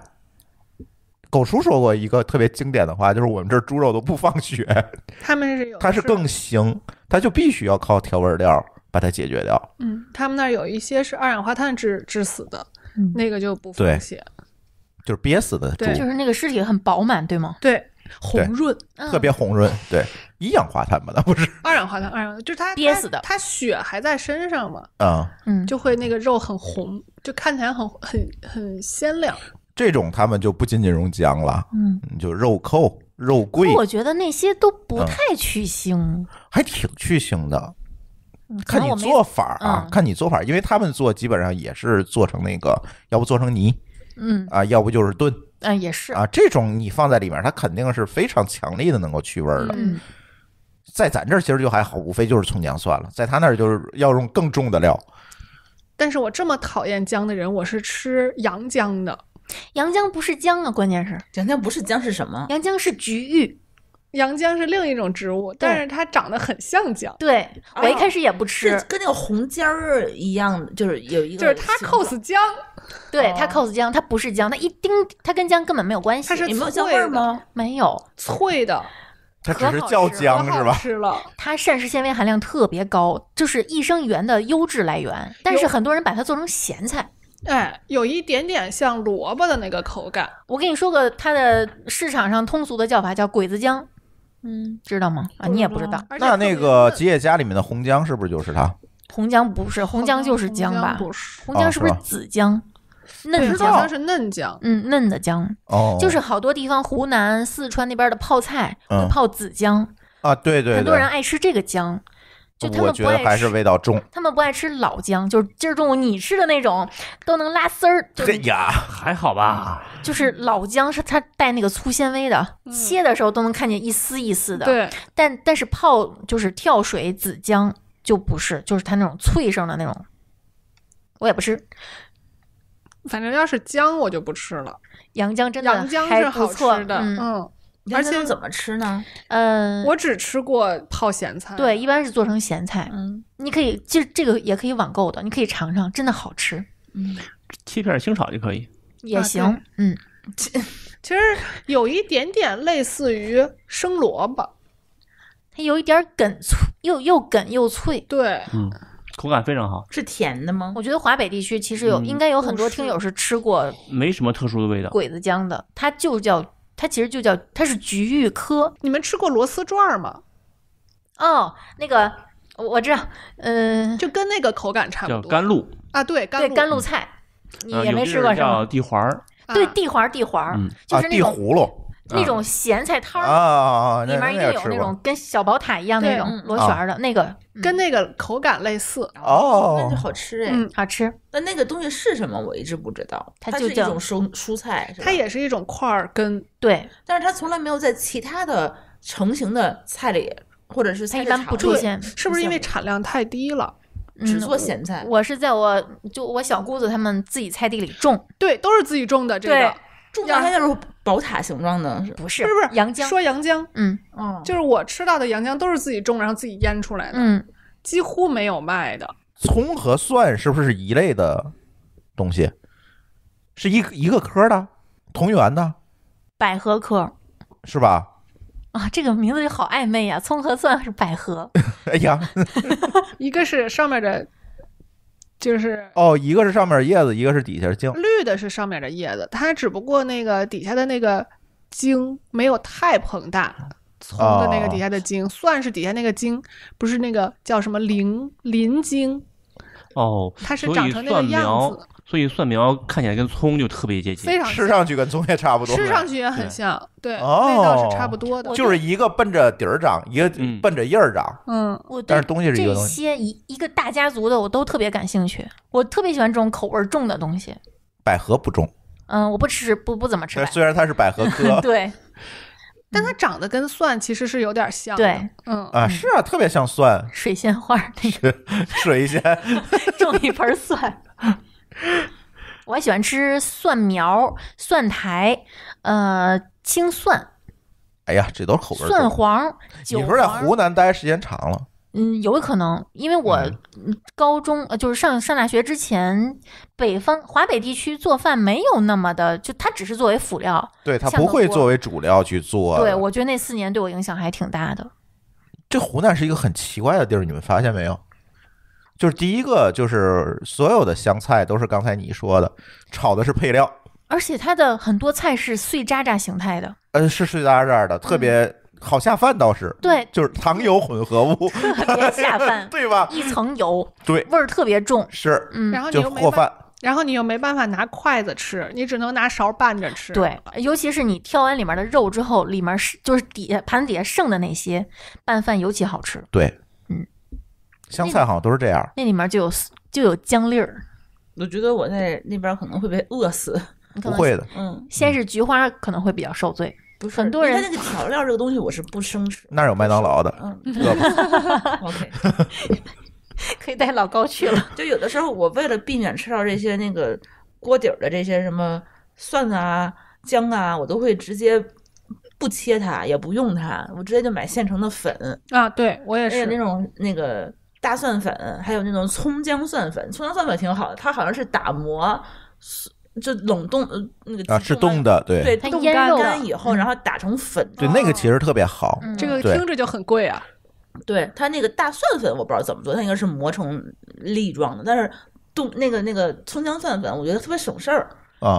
[SPEAKER 1] 狗叔说过一个特别经典的话，就是我们这儿猪肉都不放血，[laughs]
[SPEAKER 3] 他们是有，它是更
[SPEAKER 1] 腥，它就必须要靠调味料把它解决掉。
[SPEAKER 3] 嗯，他们那儿有一些是二氧化碳致致死的，那个就
[SPEAKER 2] 不
[SPEAKER 1] 放血，就是憋死的对，就
[SPEAKER 2] 是那个尸体很饱满，对吗？对。
[SPEAKER 1] 红润，特别红润，对，一氧化碳吧，那不是
[SPEAKER 2] [laughs] 二氧化碳，二氧化碳就是它憋死的，它
[SPEAKER 3] 血还在身上嘛，啊，嗯，就会那个肉很红，就看起来很很
[SPEAKER 2] 很鲜亮。
[SPEAKER 1] 这种他们就不仅仅用姜了，嗯，就肉蔻、肉桂。我
[SPEAKER 2] 觉得那些都不太去腥，
[SPEAKER 1] 还挺去腥的，看你做法啊，看你做法，因为他们做基本上也是做成那个，要不做成泥，嗯，啊，要不就是炖。嗯，也是啊，这种你放在里面，它肯定是非常强力的，能够去味儿的。在咱这儿其实就还好，无非就是葱姜蒜了。在他那儿就是要用更重的料。
[SPEAKER 3] 但是我这么讨厌姜的人，我是吃洋姜的。洋姜不是姜啊，关键是洋姜
[SPEAKER 2] 不是姜是什
[SPEAKER 3] 么？洋姜是菊芋。洋姜是另一种植物，但是它长得很像姜。对，我一开始也不吃，跟
[SPEAKER 2] 那个红尖儿一样的，就是有一个，就是它 cos 姜，对，它 cos 姜，它不是姜，它一丁，它跟姜根本没有关系。它是没有香味吗？没有，脆的，
[SPEAKER 1] [laughs] 它是叫姜是吧？吃
[SPEAKER 2] 了它膳食纤维含量特别高，就是益生元的优质来源。但是很多人把它做成咸菜，哎，有一点点像萝卜的那个口感。我跟你说个它的市场上通俗的叫法叫鬼子姜。嗯，知道吗？啊，你也不知道。
[SPEAKER 1] 那那个吉野家里面的红姜是不是就是它？
[SPEAKER 2] 红姜不是，红姜就是姜吧？红姜是不是紫姜？嫩姜是嫩姜，嗯，嫩的姜。
[SPEAKER 1] 哦，就是好
[SPEAKER 2] 多地方，湖南、四川那边的泡菜会泡紫姜
[SPEAKER 1] 啊，对对，很多人爱
[SPEAKER 2] 吃这个姜。我觉得还是
[SPEAKER 1] 味道重。他
[SPEAKER 2] 们不爱吃老姜，就是今儿中午你吃的那种，都能拉丝儿。哎
[SPEAKER 1] 呀，[laughs] 还好吧。
[SPEAKER 2] 就是老姜是它带那个粗纤维的，切的时候都能看见一丝一丝的。对。但但是泡就是跳水紫姜就不是，就是它那种脆生的那种。我也不吃。反正要是姜我就不吃了。洋姜真的，洋姜是好吃的。嗯。而且怎么吃呢？嗯，我只吃过泡咸菜。对，一般是做成咸菜。嗯，你可以，这这个也可以网购的，你可以尝尝，真的好吃。嗯，
[SPEAKER 4] 切片清炒就可以。也行，嗯，其
[SPEAKER 3] 实有一点点类似于
[SPEAKER 2] 生萝卜，它有一点梗脆，又又梗又脆。对，
[SPEAKER 4] 嗯，口感非常好。
[SPEAKER 2] 是甜的吗？我觉得华北地区其实有，应该有很多听友是吃过，
[SPEAKER 4] 没什么特殊的味道。鬼
[SPEAKER 2] 子姜的，它就叫。它其实就叫，它是菊芋科。你们吃过螺丝转吗？哦，那个我知道，嗯，就跟那个口感差不多。叫甘露啊，对，对，甘露菜，
[SPEAKER 4] 你也没吃过什么。地黄儿，
[SPEAKER 2] 对，地环儿，地环儿，就是地葫
[SPEAKER 4] 芦。那种
[SPEAKER 2] 咸菜汤儿
[SPEAKER 1] 啊，里面定有那种
[SPEAKER 2] 跟小宝塔一样那种螺旋的那个，跟那个口感类似，哦，那就好吃哎，好吃。那那个东西是什么，我一直不知道。它就是一种蔬蔬菜，它也是一种块儿跟对，但是它从来没有在其他的成型的菜里或者是菜市不出现，是不是因为产量太低了，
[SPEAKER 1] 只做咸菜？
[SPEAKER 2] 我是在我就我小姑子他们自己菜地里种，对，都是自己种的这个。种洋它就是宝塔形状的，不是不是不是，江说洋
[SPEAKER 3] 江，嗯就是我吃到的洋江都是自己种然后自己腌出来的，嗯，几乎没有卖的。
[SPEAKER 1] 葱和蒜是不是一类的东西？是一一个科的同源的？
[SPEAKER 2] 百合科是吧？啊，这个名字就好暧昧呀，葱和蒜是百合？哎呀 [laughs] [laughs] 一个是上面的。就是
[SPEAKER 1] 哦，一个是上面叶子，一个是底下茎。
[SPEAKER 2] 绿的是
[SPEAKER 3] 上面的叶子，它只不过那个底下的那个茎没有太膨大，葱的那个底下的茎算是底下那个茎，不是那个叫什么鳞鳞茎。
[SPEAKER 4] 哦，它是长成那个样子。所以蒜苗看起来跟葱
[SPEAKER 1] 就特别接近，非常吃上去跟葱也差不多，吃上去也很
[SPEAKER 3] 像，对，味道是差不多的。就是一
[SPEAKER 1] 个奔着底儿长，一个奔着叶儿长。嗯，我但是东西是一个东西。这
[SPEAKER 2] 些一一个大家族的我都特别感兴趣，我特别喜欢这种口味重的东西。
[SPEAKER 1] 百合不重，
[SPEAKER 2] 嗯，我不吃，不不怎么
[SPEAKER 3] 吃。虽
[SPEAKER 1] 然它是百合科，[laughs] 对，
[SPEAKER 2] [laughs] 但它长得
[SPEAKER 3] 跟蒜其实是有点像的。嗯
[SPEAKER 1] 啊，是特别像蒜。
[SPEAKER 3] 水仙花
[SPEAKER 1] 那个水仙
[SPEAKER 2] 种一盆蒜。[laughs] 我喜欢吃蒜苗、蒜苔，呃，青蒜。
[SPEAKER 1] 哎呀，这都是口味。蒜黄，你不是在湖南待时间长了？
[SPEAKER 2] 嗯，有可能，因为我高中呃，就是上上大学之前，北方华北地区做饭没有那么的，就它只是作为辅料，对，它不会作为
[SPEAKER 1] 主料去做。对，
[SPEAKER 2] 我觉得那四年对我影响还挺大的。
[SPEAKER 1] 这湖南是一个很奇怪的地儿，你们发现没有？就是第一个，就是所有的香菜都是刚才你说的，炒的是配料，
[SPEAKER 2] 而且它的很多菜是碎渣渣形态的，
[SPEAKER 1] 嗯，是碎渣渣的，特别好下饭，倒是对，就是糖油混合物，特
[SPEAKER 3] 别
[SPEAKER 2] 下饭，[laughs] 对吧？一层
[SPEAKER 3] 油，对，味儿特别重，
[SPEAKER 1] 是，嗯，然后就破饭，
[SPEAKER 3] 然后你又没办法拿筷子
[SPEAKER 2] 吃，你只能拿勺拌着吃，对，尤其是你挑完里面的肉之后，里面是就是底下盘底下剩的那些拌饭尤其好吃，
[SPEAKER 1] 对。香菜好像都是这样，
[SPEAKER 2] 那里面就有就有姜粒儿。我觉得我在那边可能会被饿死。不会的，嗯，先是菊花可能会比较受罪，不是很多人那个调料这个东
[SPEAKER 1] 西我是不生吃。那儿有麦当劳的，嗯，[laughs] OK，
[SPEAKER 2] [laughs] 可以带老高去了。就有的时候我为了避免吃到这些那个锅底的这些什么蒜啊姜啊，我都会直接不切它也不用它，我直接就买现成的粉啊。
[SPEAKER 3] 对，我也是那种
[SPEAKER 2] 那个。大蒜粉，还有那种葱姜蒜粉，葱姜蒜粉挺好的，它好像是打磨，就冷冻，呃，那个啊是冻
[SPEAKER 1] 的，对，对，冻干
[SPEAKER 2] 以后，然后打成粉，对，那
[SPEAKER 1] 个其实特别好，这个听着
[SPEAKER 2] 就很贵啊。对它那个大蒜粉，我不知道怎么做，它应该是磨成粒状的，但是冻那个那个葱姜蒜粉，我觉得特别省事儿，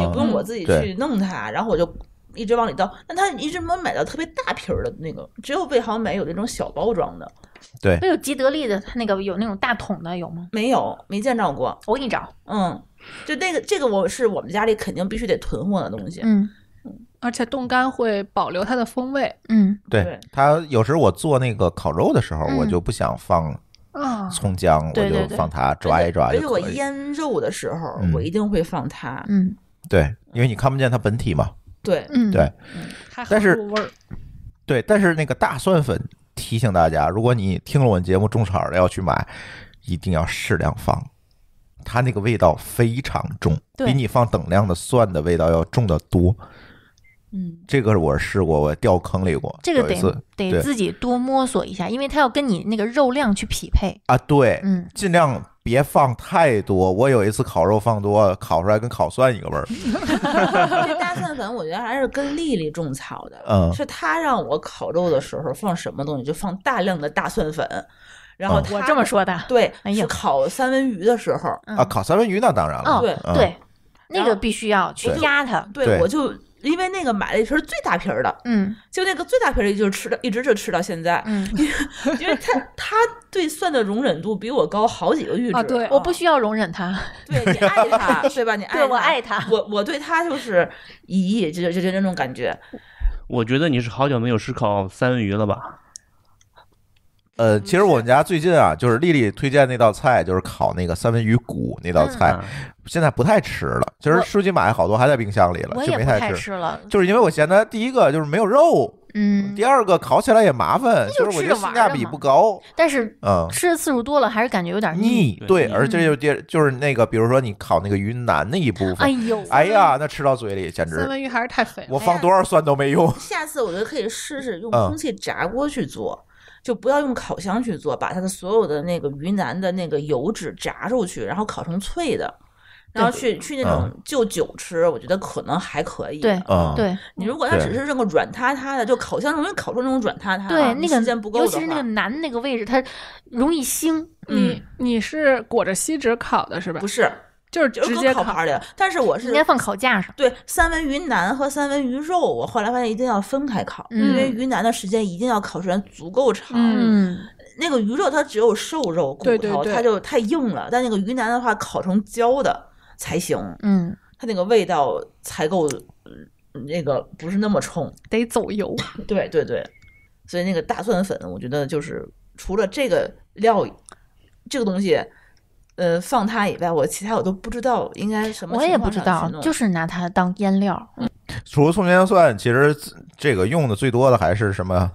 [SPEAKER 1] 也不用我自己去
[SPEAKER 2] 弄它，然后我就。一直往里倒，但他一直没有买到特别大瓶儿的那个，只有味好美有那种小包装的。对，还有吉得利的，他那个有那种大桶的有吗？没有，没见到过。我给你找，嗯，就那个这个我是我们家里肯定必须得囤货的东西。嗯
[SPEAKER 3] 嗯，而且冻干会保留它的风味。嗯，
[SPEAKER 1] 对，它有时候我做那个烤肉的时候，我就不想放啊葱姜，我就放它抓一抓就可以。我腌
[SPEAKER 2] 肉的时候，我一定会放它。嗯，
[SPEAKER 1] 对，因为你看不见它本体嘛。对，嗯对，但是，对，但是那个大蒜粉提醒大家，如果你听了我们节目种草的要去买，一定要适量放，它那个味道非常重，比你放等量的蒜的味道要重的多。嗯，这个我试过，我掉坑里过，这个得得自己
[SPEAKER 2] 多摸索一下，因为它要跟你那个肉量去匹配
[SPEAKER 1] 啊。对，嗯，尽量。别放太多，我有一次烤肉放多，烤出来跟烤蒜一个味儿。
[SPEAKER 2] 大蒜粉，我觉得还是跟丽丽种草的，嗯，是她让我烤肉的时候放什么东西，就放大量的大蒜粉，然后我这么说的，对，哎呀，烤三文鱼的时候啊，烤
[SPEAKER 1] 三文鱼那当然了，对对，
[SPEAKER 2] 那个必须要去压它，对，我就。因为那个买了一瓶最大瓶儿的，嗯，就那个最大瓶儿的，就是吃的，一直就吃到现在，嗯，[laughs] 因为他他 [laughs] 对蒜的容忍度比我高好几个阈值啊，对，我不需要容忍他，[laughs] 对，你爱他，对吧？你爱我，爱他，我我对他就是一亿，就就就那种感觉。
[SPEAKER 4] 我觉得你是好久没有吃烤
[SPEAKER 1] 三文鱼了吧？呃，其实我们家最近啊，就是丽丽推荐那道菜，就是烤那个三文鱼骨那道菜，现在不太吃了。其实收起买好多还在冰箱里了，就没太吃了。就是因为我嫌它第一个就是没有肉，嗯，第二个烤起来也麻烦，就是我觉得性价比不高。但是嗯，吃
[SPEAKER 2] 的次数多了还是感觉有点
[SPEAKER 1] 腻，对，而且就就就是那个，比如说你烤那个鱼腩那一部分，哎呦，哎呀，那吃到嘴里简直三文
[SPEAKER 2] 鱼还是太肥，
[SPEAKER 3] 我放
[SPEAKER 1] 多少蒜都没用。
[SPEAKER 2] 下次我觉得可以试试
[SPEAKER 3] 用空
[SPEAKER 1] 气
[SPEAKER 2] 炸锅去做。就不要用烤箱去做，把它的所有的那个鱼腩的那个油脂炸出去，然后烤成脆的，
[SPEAKER 1] 然后去去那种
[SPEAKER 2] 就酒吃，我觉得可能还可以。对，对，你如果它只是这个软塌塌的，就烤箱容易烤出那种软塌塌。对，那个时间不够，尤其是那个腩那个位置，它容易腥。你你是裹着锡纸烤的是吧？不是。就是直接烤盘里了，但是我是应该放烤架上。对，三文鱼腩和三文鱼肉，我后来发现一定要分开烤，因为鱼腩的时间一定要烤时间足够长。嗯，那个鱼肉它只有瘦肉，骨头它就太硬了。但那个鱼腩的话，烤成焦的才行。嗯，它那个味道才够，那个不是那么冲。得走油。[laughs] 对对对，所以那个大蒜粉，我觉得就是除了这个料，这个东西。呃，放它以外，我其他我都不知道应该什么。我也不知道，就是拿它当腌料。嗯，
[SPEAKER 1] 除了葱姜蒜，其实这个用的最多的还是什么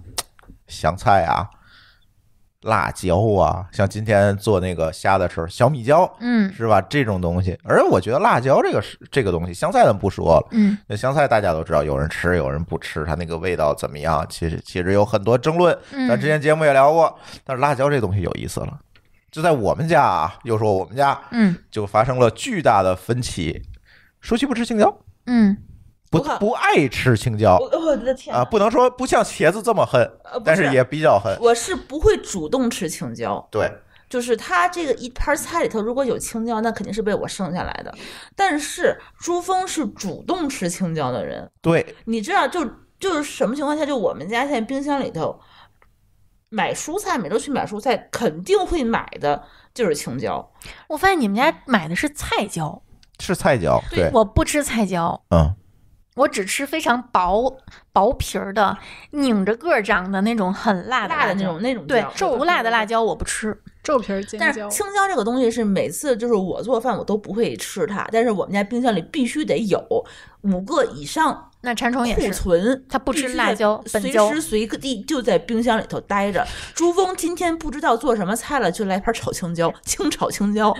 [SPEAKER 1] 香菜啊、辣椒啊。像今天做那个虾的时候，小米椒，嗯，是吧？这种东西。而我觉得辣椒这个是这个东西，香菜咱不说了。嗯，那香菜大家都知道，有人吃有人不吃，它那个味道怎么样？其实其实有很多争论。咱之前节目也聊过。但是辣椒这东西有意思了。就在我们家啊，又说我们家，嗯，就发生了巨大的分歧，说淇不吃青椒，嗯，不不爱吃青椒，我的天啊，不能说不像茄子这么恨，但是也比较恨。我是不会主动吃青椒，对，
[SPEAKER 2] 就是他这个一盘菜里头如果有青椒，那肯定是被我剩下来的。但是朱峰是主动吃青椒的人，对，你知道就就是什么情况下，就我们家现在冰箱里头。买蔬菜，每周去买蔬菜，肯定会买的就是青椒。我发现你们家买的是菜椒，
[SPEAKER 1] 是菜椒。对，
[SPEAKER 2] 我不吃菜椒。嗯，我只吃非常薄薄皮儿的，拧着个长的那种很辣辣的那种那种对皱辣的辣椒我不吃皱皮尖椒。但是青椒这个东西是每次就是我做饭我都不会吃它，但是我们家冰箱里必须得有五个以上。那馋虫也是，存，它不吃辣椒，随时随地就在冰箱里头待着。朱峰今天不知道做什么菜了，就来盘炒青椒，清炒青椒，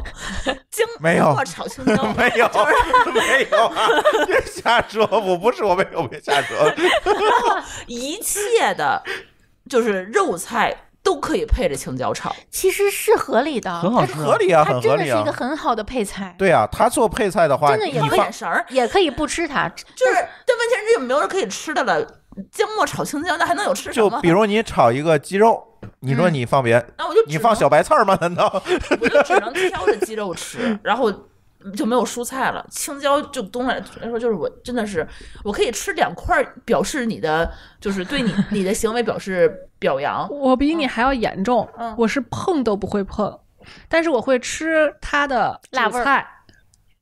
[SPEAKER 2] 姜 [laughs] 没有，炒青椒没有，[laughs] 没有，别瞎说，我不是我没有，别瞎
[SPEAKER 1] 说。[laughs] 然
[SPEAKER 2] 后一切的就是肉菜。都可以配着青椒炒，其实是合理的，很好吃。合理啊，很合理啊，它真的是一个很好的配菜。
[SPEAKER 1] 对啊，它做配菜的话，真的可以眼
[SPEAKER 2] 神儿也可以不吃它，就是这面前这有没有人可以吃的了？姜末炒青椒，那还能有吃什么？就比如
[SPEAKER 1] 你炒一个鸡肉，你说你放别，那我就你放小白菜吗？难道？我
[SPEAKER 2] 就只能挑着鸡肉吃，然后。就没有蔬菜了，青椒就东来来说，就是我真的是，我可以吃两块，表示你的就是对你你的行为表
[SPEAKER 1] 示表
[SPEAKER 2] 扬。[laughs]
[SPEAKER 3] 我比你还要严重，我是碰都不会碰，但是我会吃它的辣儿。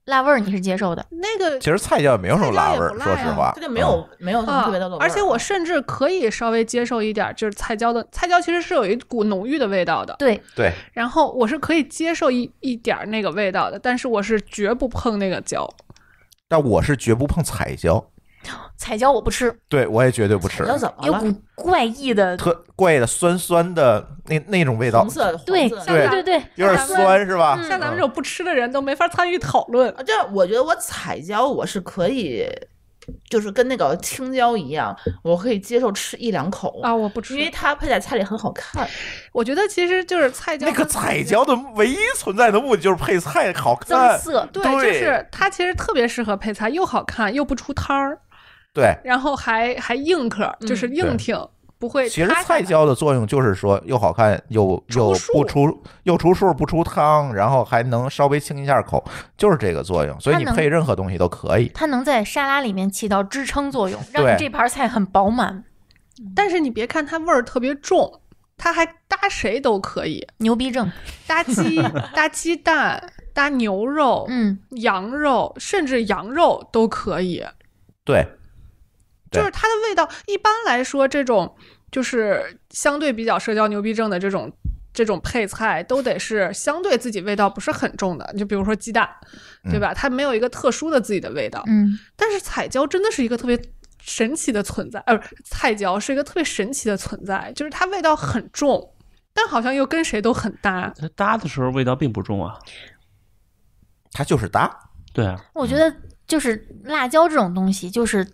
[SPEAKER 3] 辣味儿你是接受的，
[SPEAKER 2] 那个
[SPEAKER 1] 其实菜椒也没有什么辣味儿，说实话，它
[SPEAKER 2] 就没有没有什么特别的辣而
[SPEAKER 3] 且我甚至可以稍微接受一点，就是菜椒的菜椒其实是有一股浓郁的味道的。对对，然后我是可以接受一一点那个味道的，但是我是绝不碰那个椒。
[SPEAKER 1] 但我是绝不碰彩椒。
[SPEAKER 2] 彩椒我不吃，
[SPEAKER 1] 对我也绝对不吃。彩椒怎
[SPEAKER 2] 么有股怪异
[SPEAKER 1] 的、特怪的、酸酸的那那种味道。红色的，对对对对，有点酸是吧？像咱们这
[SPEAKER 2] 种不吃的人都没法参与讨论。这我觉得，我彩椒我是可以，就是跟那个青椒一样，我可以接受吃一两口啊。我不吃，因为它配在菜里很好看。我觉得其实就是彩椒，那个
[SPEAKER 3] 彩
[SPEAKER 1] 椒的唯一存在的目的就是配菜好看，增色。对，就是
[SPEAKER 3] 它其实特别适合配菜，又好看又不出摊儿。对，然后还还硬壳，就是硬挺，不会。其实
[SPEAKER 1] 菜椒的作用就是说又好看又又不出又出数不出汤，然后还能稍微清一下口，就是这个作用。所以你配任何东西都可以。
[SPEAKER 2] 它能在沙拉里面起到支撑作用，让你这盘菜很饱满。但是你别看
[SPEAKER 3] 它味儿特别重，它还搭谁都可以。牛逼症，[laughs] 搭鸡、[laughs] 搭鸡蛋、搭牛肉、嗯、羊肉，甚至羊肉都可以。
[SPEAKER 1] 对。就是
[SPEAKER 3] 它的味道，一般来说，这种就是相对比较社交牛逼症的这种这种配菜，都得是相对自己味道不是很重的。就比如说鸡蛋，对吧？它没有一个特殊的自己的味道。嗯。但是彩椒真的是一个特别神奇的存在，呃，菜椒是一个特别神奇的存在，就是它味道很重，但好像
[SPEAKER 4] 又跟谁都很搭。搭的时候味道并不重啊。它就是搭，对啊。
[SPEAKER 2] 我觉得就是辣椒这种东西，就是。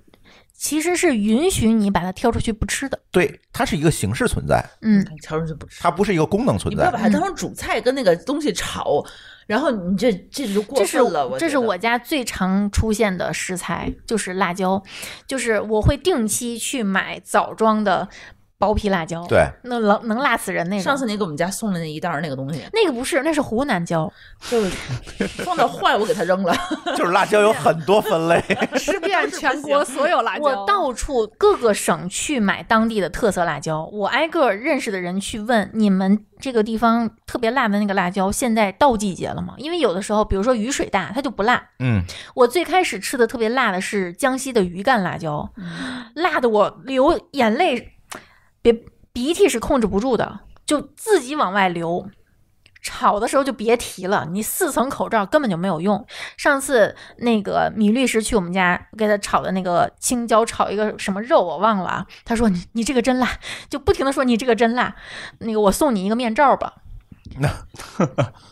[SPEAKER 2] 其实是允许你把它挑出去不吃的，
[SPEAKER 1] 对，它是一个形式存在。嗯，挑出去不吃，它不是一个功能存在。不要把它当成
[SPEAKER 2] 主菜跟那个东西炒，然后你这这就过分了。这是我家最常出现的食材，就是辣椒，就是我会定期去买枣庄的。薄皮辣椒，对，那能能辣死人那种。上次您给我们家送的那一袋那个东西，那个不是，那是湖南椒，就是 [laughs] 放到坏，我给它扔了。
[SPEAKER 1] [laughs] 就是辣椒有很多分类，[laughs]
[SPEAKER 2] 吃遍全国所有辣椒，我到处各个省去买当地的特色辣椒，我挨个认识的人去问，你们这个地方特别辣的那个辣椒现在到季节了吗？因为有的时候，比如说雨水大，它就不辣。嗯，我最开始吃的特别辣的是江西的鱼干辣椒，辣的我流眼泪。别鼻涕是控制不住的，就自己往外流。吵的时候就别提了，你四层口罩根本就没有用。上次那个米律师去我们家，给他炒的那个青椒炒一个什么肉，我忘了啊。他说你你这个真辣，就不停的说你这个真辣。那个我送你一个面罩吧。那，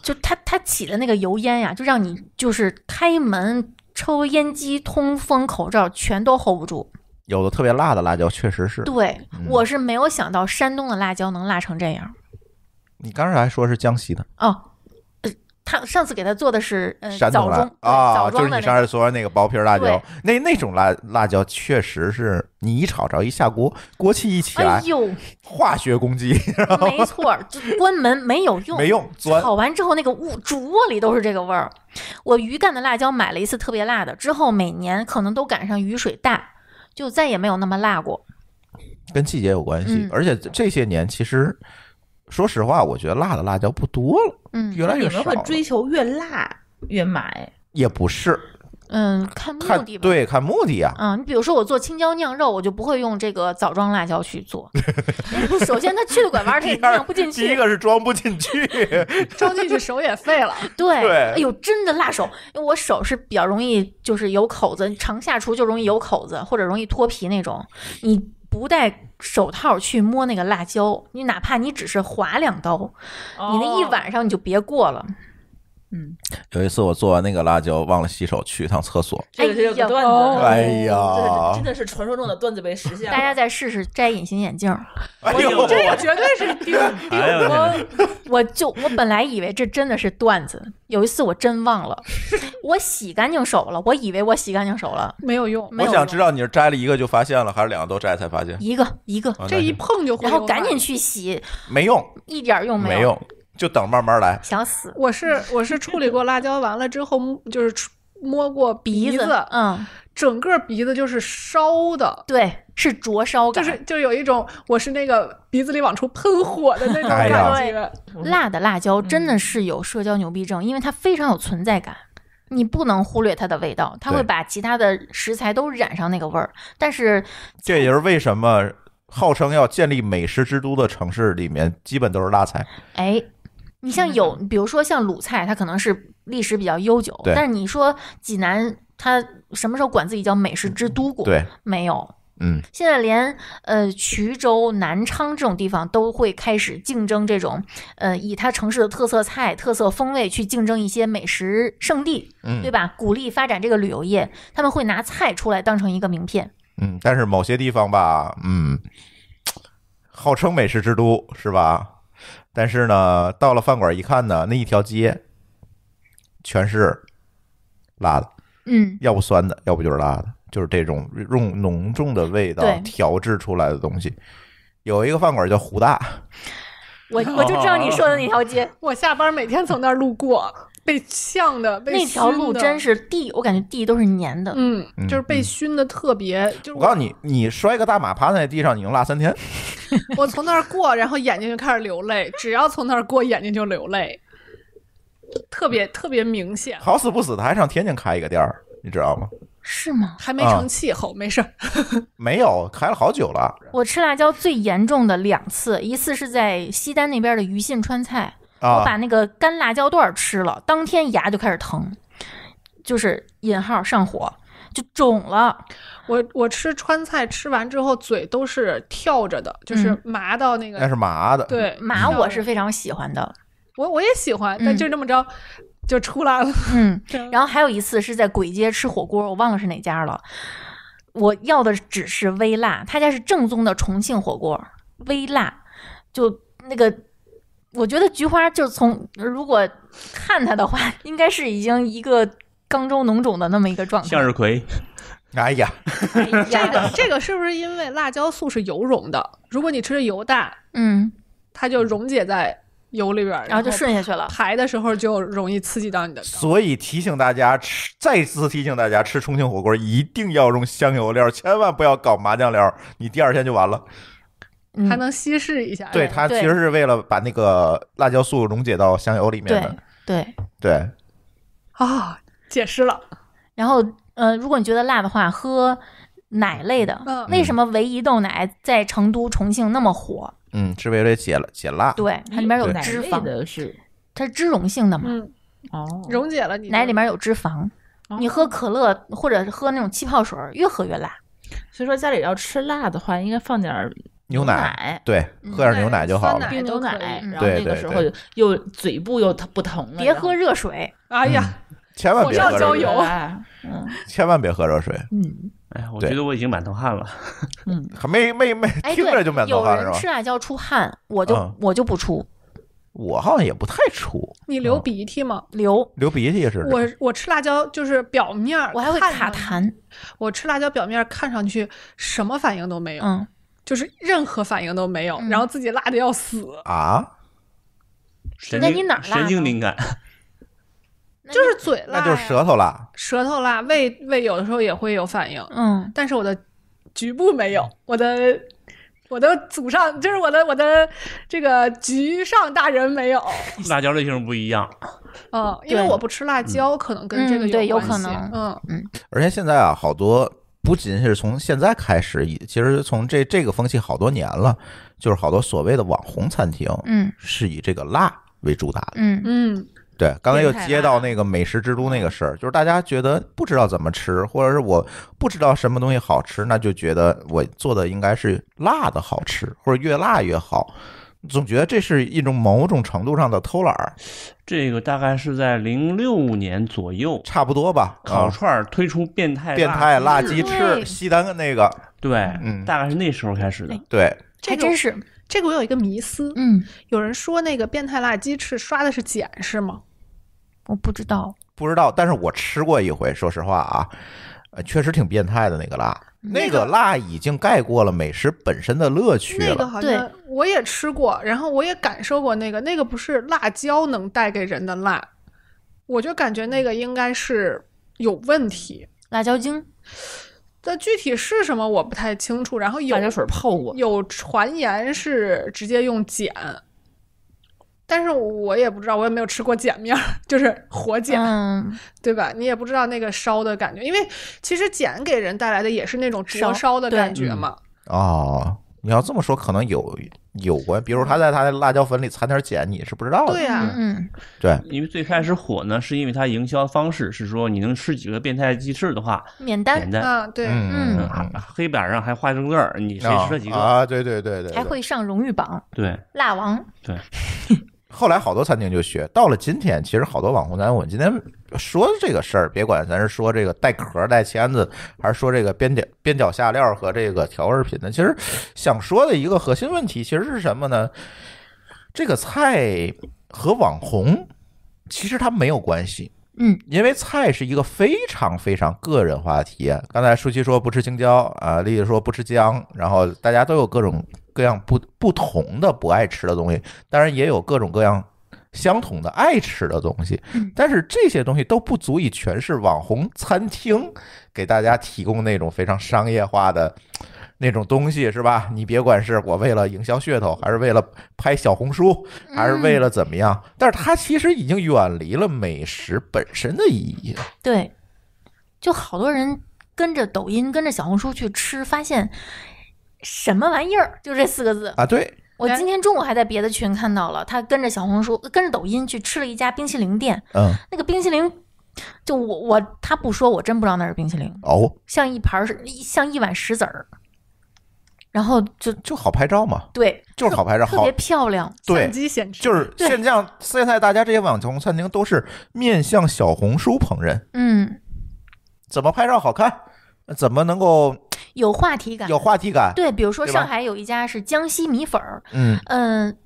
[SPEAKER 2] 就他他起的那个油烟呀，就让你就是开门、抽烟机、通风、口罩全都 hold 不住。
[SPEAKER 1] 有的特别辣的辣椒，确实是。对，
[SPEAKER 2] 我是没有想到山东的辣椒能辣成这样。
[SPEAKER 1] 你刚才还说是江西的。
[SPEAKER 2] 哦，他上次给他做的是山东的
[SPEAKER 1] 啊，就是你上次说的那个薄皮辣椒，那那种辣辣椒，确实是你一炒着一下锅，锅气一起来，哎呦，化学攻击。
[SPEAKER 2] 没错，关门没有用，没用。炒完之后，那个屋主卧里都是这个味儿。我鱼干的辣椒买了一次特别辣的，之后每年可能都赶上雨水大。就再也没有那么辣过，
[SPEAKER 1] 跟季节有关系，而且这些年其实，说实话，我觉得辣的辣椒不多了。
[SPEAKER 2] 嗯，来你们会追求越辣越买，
[SPEAKER 1] 也不是。
[SPEAKER 2] 嗯，看目的吧。对，
[SPEAKER 1] 看目的呀。
[SPEAKER 2] 嗯，你比如说我做青椒酿肉，我就不会用这个枣庄辣椒去做。
[SPEAKER 1] [laughs] 首先，它去了拐弯，它酿不进去。第一个是装不进去，装进去手也
[SPEAKER 2] 废了。[laughs] 对，哎呦，真的辣手，因为我手是比较容易，就是有口子，常下厨就容易有口子，或者容易脱皮那种。你不戴手套去摸那个辣椒，你哪怕你只是划两刀，你那一晚上你就别过了。
[SPEAKER 1] 嗯，有一次我做完那个辣椒忘了洗手，去一趟厕所。哎
[SPEAKER 2] 呀，段子！哎呀，真的是传说中的段子被实现了。大家再试试摘隐形眼镜。哎呦，这个绝
[SPEAKER 5] 对是丢丢。
[SPEAKER 2] 我就我本来以为这真的是段子。有一次我真忘了，[laughs] 我洗干净手了，我以为我洗干净手了，没有用。我想知
[SPEAKER 1] 道你是摘了一个就发现了，还是两个都摘才发现？一
[SPEAKER 2] 个一个，这一碰就然后赶紧去洗，没用，一点用
[SPEAKER 3] 没有。
[SPEAKER 1] 就等慢慢来，想死！
[SPEAKER 2] 我
[SPEAKER 3] 是我是处理过辣椒，完了之后 [laughs] 就是摸过鼻子，嗯，整个鼻子就是烧的，对，是灼烧感，就是就有一种我是那个
[SPEAKER 2] 鼻子里往出喷火的那种感觉。辣的辣椒真的是有社交牛逼症，因为它非常有存在感，你不能忽略它的味道，它会把其他的食材都染上那个味儿。但是
[SPEAKER 1] 这也是为什么号称要建立美食之都的城市里面，基本都是辣菜。
[SPEAKER 2] 哎。你像有，比如说像鲁菜，它可能是历史比较悠久。但是你说济南，它什么时候管自己叫美食之都过？对。没有。嗯。现在连呃衢州、南昌这种地方都会开始竞争这种，呃，以它城市的特色菜、特色风味去竞争一些美食圣地，嗯，对吧？鼓励发展这个旅游业，他们会拿菜出来当成一个名片。
[SPEAKER 1] 嗯，但是某些地方吧，嗯，[tsk] 号称美食之都是吧？但是呢，到了饭馆一看呢，那一条街全是辣的，嗯，要不酸的，要不就是辣的，就是这种用浓重的味道调制出来的东西。有一个饭馆叫胡大，
[SPEAKER 3] 我我就知道你说的那条街，[laughs] 我下班每天从那儿路过。被呛的那条路真是
[SPEAKER 2] 地，我感觉地都是粘的，嗯，
[SPEAKER 1] 就是
[SPEAKER 3] 被熏的特别。
[SPEAKER 1] 我告诉你，你摔个大马趴在地上，你能辣三天。
[SPEAKER 3] 我从那儿过，然后眼睛就开始流泪，只要从那儿过，眼睛就流泪，特别特别明显。好
[SPEAKER 1] 死不死的，还上天津开一个店儿，你知道吗？
[SPEAKER 3] 是吗？还
[SPEAKER 1] 没成
[SPEAKER 2] 气候，没事儿。
[SPEAKER 1] [laughs] 没有，开了好久了。
[SPEAKER 2] 我吃辣椒最严重的两次，一次是在西单那边的鱼信川菜。我把那个干辣椒段吃了，当天牙就开始疼，就是引号上火，就肿
[SPEAKER 3] 了。我我吃川菜吃完之后，嘴都是跳着的，就是麻到那个。那是
[SPEAKER 1] 麻的。对
[SPEAKER 2] 麻我是非常喜欢的，我我也喜欢，但就这么着就出来了。嗯，[laughs] 然后还有一次是在鬼街吃火锅，我忘了是哪家了。我要的只是微辣，他家是正宗的重庆火锅，微辣，就那个。我觉得菊花就从如果看它的话，应该是已经一个肛周脓肿的那么一个状态。向
[SPEAKER 4] 日葵，
[SPEAKER 1] 哎呀，
[SPEAKER 2] 这个这个是不是因为辣椒素是油溶的？如果你吃的油
[SPEAKER 3] 大，嗯，它就溶解在油里边，然后就顺下去了，排的时候就容易刺激到你
[SPEAKER 1] 的。所以提醒大家吃，再次提醒大家吃重庆火锅一定要用香油料，千万不要搞麻酱料，你第二天就完了。
[SPEAKER 3] 还能稀释一下，对它其实是
[SPEAKER 1] 为了把那个辣椒素溶解到香油里面的。对对，
[SPEAKER 2] 哦，解释了。然后，呃，如果你觉得辣的话，喝奶类的。嗯。为什么唯怡豆奶在成都、重庆那么火？
[SPEAKER 1] 嗯，是为了解解辣。对，
[SPEAKER 2] 它里面有脂肪的是，它是脂溶性的嘛？嗯。哦，溶解了。奶里面有脂肪，你喝可乐或者喝那种气泡水，越喝越辣。所以说家里要吃辣的话，应该放点。牛奶对，
[SPEAKER 1] 喝点牛奶就好了。
[SPEAKER 2] 牛奶，然后那个时候又嘴部又不不疼了。别喝热水，哎呀，
[SPEAKER 1] [laughs] 千万别喝。热水，油，嗯，千万别喝热水。
[SPEAKER 2] 嗯，
[SPEAKER 4] 哎呀，我觉得我已经满头汗了，嗯，还 [laughs] 没没没，听着就满头汗了吃
[SPEAKER 2] 辣椒出汗，我就我就不出，
[SPEAKER 1] 我好像也不太出。
[SPEAKER 2] 你流鼻涕
[SPEAKER 3] 吗？流
[SPEAKER 1] 流鼻涕是。我
[SPEAKER 3] 我吃辣椒就是表面，我还会卡痰。我吃辣椒表面看上去什么反应都没有。嗯。就是任何反应都没有，然后自己辣的要死
[SPEAKER 1] 啊！那你哪辣？神经敏感，
[SPEAKER 3] 就是嘴辣，就是
[SPEAKER 1] 舌头辣，
[SPEAKER 3] 舌头辣，胃胃有的时候也会有反应，嗯，但是我的局部没有，我的我的祖上就是我的我的这个局上大人没有。
[SPEAKER 1] 辣椒类型不一样，
[SPEAKER 3] 嗯，因为我不吃辣椒，可能跟这个有关系，嗯嗯。
[SPEAKER 1] 而且现在啊，好多。不仅是从现在开始，以其实从这这个风气好多年了，就是好多所谓的网红餐厅，嗯，是以这个辣为主的，
[SPEAKER 5] 嗯嗯，
[SPEAKER 1] 对，刚才又接到那个美食之都那个事儿，就是大家觉得不知道怎么吃，或者是我不知道什么东西好吃，那就觉得我做的应该是辣的好吃，或者越辣越好，总觉得这是一种某种程度上的偷懒儿。
[SPEAKER 4] 这个大概是在零六年左右，差不多吧。烤串推出变态变态辣鸡翅，西
[SPEAKER 1] 单的那个，对，嗯，大概是那时候开始的。对，
[SPEAKER 3] 还真是这个我有一个迷思，嗯，有人说那个变态辣鸡翅刷的是碱，是吗？
[SPEAKER 2] 我不知道，
[SPEAKER 1] 不知道，但是我吃过一回，说实话啊，呃，确实挺变态的那个辣。那个辣已经盖过了美食本身的乐趣了。
[SPEAKER 2] 对，
[SPEAKER 3] 我也吃过，然后我也感受过那个，那个不是辣椒能带给人的辣，我就感觉那个应该是有问题。辣椒精，但具体是什么我不太清楚。然后辣椒水泡过，有传言是直接用碱。但是我也不知道，我也没有吃过碱面，[laughs] 就是火碱，对吧？你也不知道那个烧的感觉，因为其实碱给人带来的也是那种灼烧的感觉嘛。
[SPEAKER 1] 哦，你要这么说，可能有有关，比如他在他的辣椒粉里掺点碱，你是不知道的。对
[SPEAKER 2] 呀，嗯，
[SPEAKER 1] 对。
[SPEAKER 4] 因为最开始火呢，是因为他营销方式是说你能吃几个变态鸡翅的话，免
[SPEAKER 2] 单，免单啊！对，嗯，
[SPEAKER 1] 黑
[SPEAKER 4] 板上还画正字，你谁吃了几个啊？对对对对，
[SPEAKER 2] 还会上荣誉榜，对，辣王，
[SPEAKER 1] 对。[laughs] 后来好多餐厅就学到了今天，其实好多网红餐。我今天说这个事儿，别管咱是说这个带壳带签子，还是说这个边角边角下料和这个调味品的，其实想说的一个核心问题其实是什么呢？这个菜和网红其实它没有关系。嗯，因为菜是一个非常非常个人话题。刚才舒淇说不吃青椒啊，丽丽说不吃姜，然后大家都有各种。各样不不同的不爱吃的东西，当然也有各种各样相同的爱吃的东西。但是这些东西都不足以全是网红餐厅给大家提供那种非常商业化的那种东西，是吧？你别管是我为了营销噱头，还是为了拍小红书，还是为了怎么样，但是它其实已经远离了美食本身的意义。
[SPEAKER 2] 对，就好多人跟着抖音、跟着小红书去吃，发现。什么玩意儿？就这四个字啊！对，我今天中午还在别的群看到了，他跟着小红书，跟着抖音去吃了一家冰淇淋店。嗯，那个冰淇淋，就我我他不说，我真不知道那是冰淇淋哦，像一盘是像一碗石子儿，
[SPEAKER 1] 然后就就好拍照嘛，
[SPEAKER 2] 对，就是好拍照，特别漂亮。对，机显示就是现在
[SPEAKER 1] 现在大家这些网红餐厅都是面向小红书捧人，嗯，怎么拍照好看，怎么能够。
[SPEAKER 2] 有话题感，有话题感。对，比如说上海有一家是江西米粉儿，嗯嗯，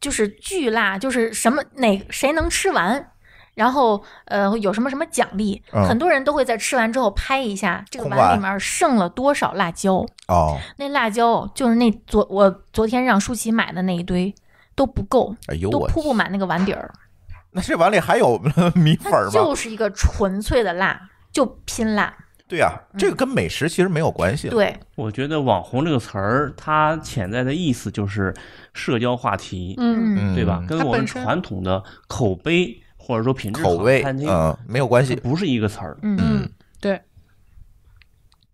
[SPEAKER 2] 就是巨辣，就是什么哪谁能吃完，然后呃有什么什么奖励，很多人都会在吃完之后拍一下这个碗里面剩了多少辣椒。哦，那辣椒就是那昨我昨天让舒淇买的那一堆都不够，都铺不满那个碗底儿。
[SPEAKER 1] 那这碗里还有 [laughs] 米粉吗？就是
[SPEAKER 2] 一个纯粹的辣，就拼辣。
[SPEAKER 1] 对呀，这个跟美
[SPEAKER 4] 食其实没有关系。对，我觉得“网红”这个词儿，它潜在的意思就是社交话题，嗯，对吧？跟我们传统的口碑或者说品质、
[SPEAKER 1] 口味嗯，没有关系，不是一个词儿。
[SPEAKER 5] 嗯，对。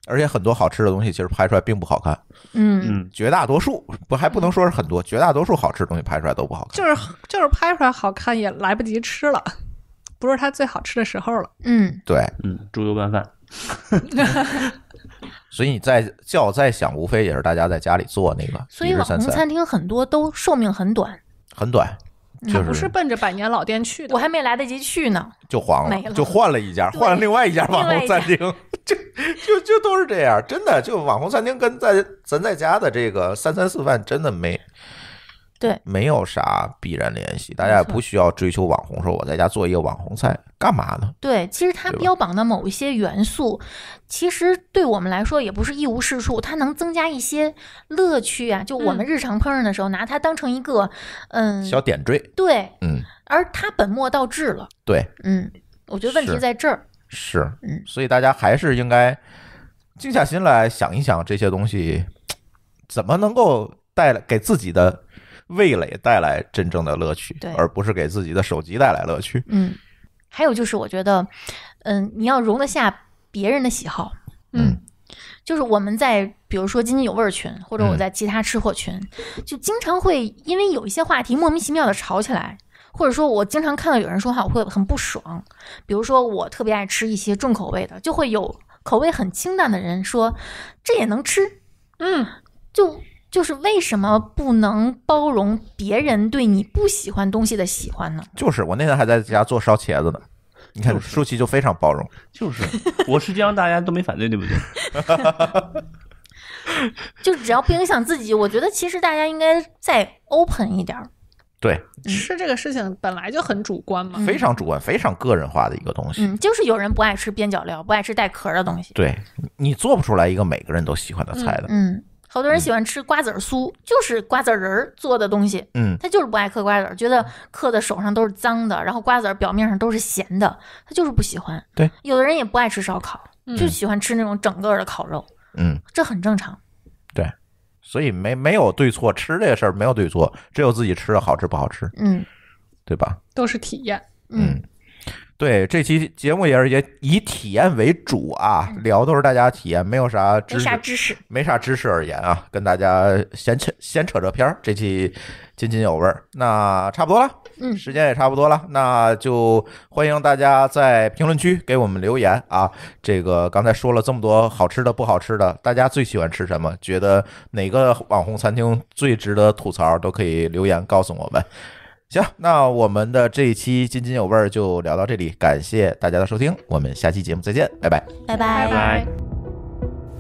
[SPEAKER 1] 而且很多好吃的东西其实拍出来并不好看。嗯嗯，绝大多数不还不能说是很多，绝大多数好吃的东西拍出来都不好
[SPEAKER 3] 看。就是就是拍出来好看也来不及吃了，不是它最好吃的时候了。嗯，
[SPEAKER 1] 对，嗯，猪油拌饭。[laughs] 所以你在叫，在想，无非也是大家在家里做那个。[laughs] 所以网红餐
[SPEAKER 2] 厅很多都寿命很短，
[SPEAKER 1] 很短，确不是
[SPEAKER 2] 奔着百年老店去的。我还没来得及去呢，
[SPEAKER 1] 就黄了，就换了一家，换了另外一家网红餐厅，[laughs] 就就就都是这样，真的，就网红餐厅跟在咱在家的这个三三四饭真的没。对，没有啥必然联系，大家也不需要追求网红。说我在家做一个网红菜，干嘛呢？
[SPEAKER 2] 对，其实它标榜的某一些元素，其实对我们来说也不是一无是处，它能增加一些乐趣啊。就我们日常烹饪的时候，拿它当成一个嗯小点缀。对，嗯，而它本末倒置了。对，嗯，我觉得问题在这儿。是，嗯，
[SPEAKER 1] 所以大家还是应该静下心来想一想这些东西怎么能够带来给自己的。味蕾带来真正的乐趣，对，而不是给自己的手机带来乐趣。嗯，
[SPEAKER 2] 还有就是，我觉得，嗯，你要容得下别人的喜好。嗯，就是我们在，比如说津津有味群，或者我在其他吃货群，就经常会因为有一些话题莫名其妙的吵起来，或者说我经常看到有人说话，我会很不爽。比如说，我特别爱吃一些重口味的，就会有口味很清淡的人说这也能吃，嗯，就。就是为什么不能包容别人对你不喜欢东西的喜欢呢？就
[SPEAKER 1] 是我那天还在家做烧茄子呢，你看舒淇就非常包容。就是，我实际上大家都没反对，对不对？
[SPEAKER 2] [laughs] 就只要不影响自己，我觉得其实大家应该再 open 一点儿。对，吃这个事情本来就很主观嘛，非常主
[SPEAKER 1] 观、非常个人化的一个东西。
[SPEAKER 2] 嗯，就是有人不爱吃边角料，不爱吃带壳的东西。
[SPEAKER 1] 对你做不出来一个每个人都喜欢的菜的，
[SPEAKER 2] 嗯。好多人喜欢吃瓜子儿酥，就是瓜子仁儿做的东西。嗯，他就是不爱嗑瓜子儿，觉得嗑的手上都是脏的。然后瓜子儿表面上都是咸的，他就是不喜欢。对，有的人也不爱吃烧烤，就喜欢吃那种整个的烤肉。嗯，这很正常。
[SPEAKER 1] 对，所以没没有对错，吃这个事儿没有对错，只有自己吃的好吃不好吃。嗯，对吧？
[SPEAKER 3] 都是体验。嗯。
[SPEAKER 1] 对这期节目也是也以体验为主啊，聊都是大家体验，没有啥知识，没啥知识，没啥知识而言啊，跟大家闲扯闲扯这片儿，这期津津有味儿，那差不多了，嗯，时间也差不多了，那就欢迎大家在评论区给我们留言啊，这个刚才说了这么多好吃的不好吃的，大家最喜欢吃什么？觉得哪个网红餐厅最值得吐槽？都可以留言告诉我们。行，那我们的这一期津津有味儿就聊到这里，感谢大家的收听，我们下期节目再见，拜拜，拜拜，拜拜。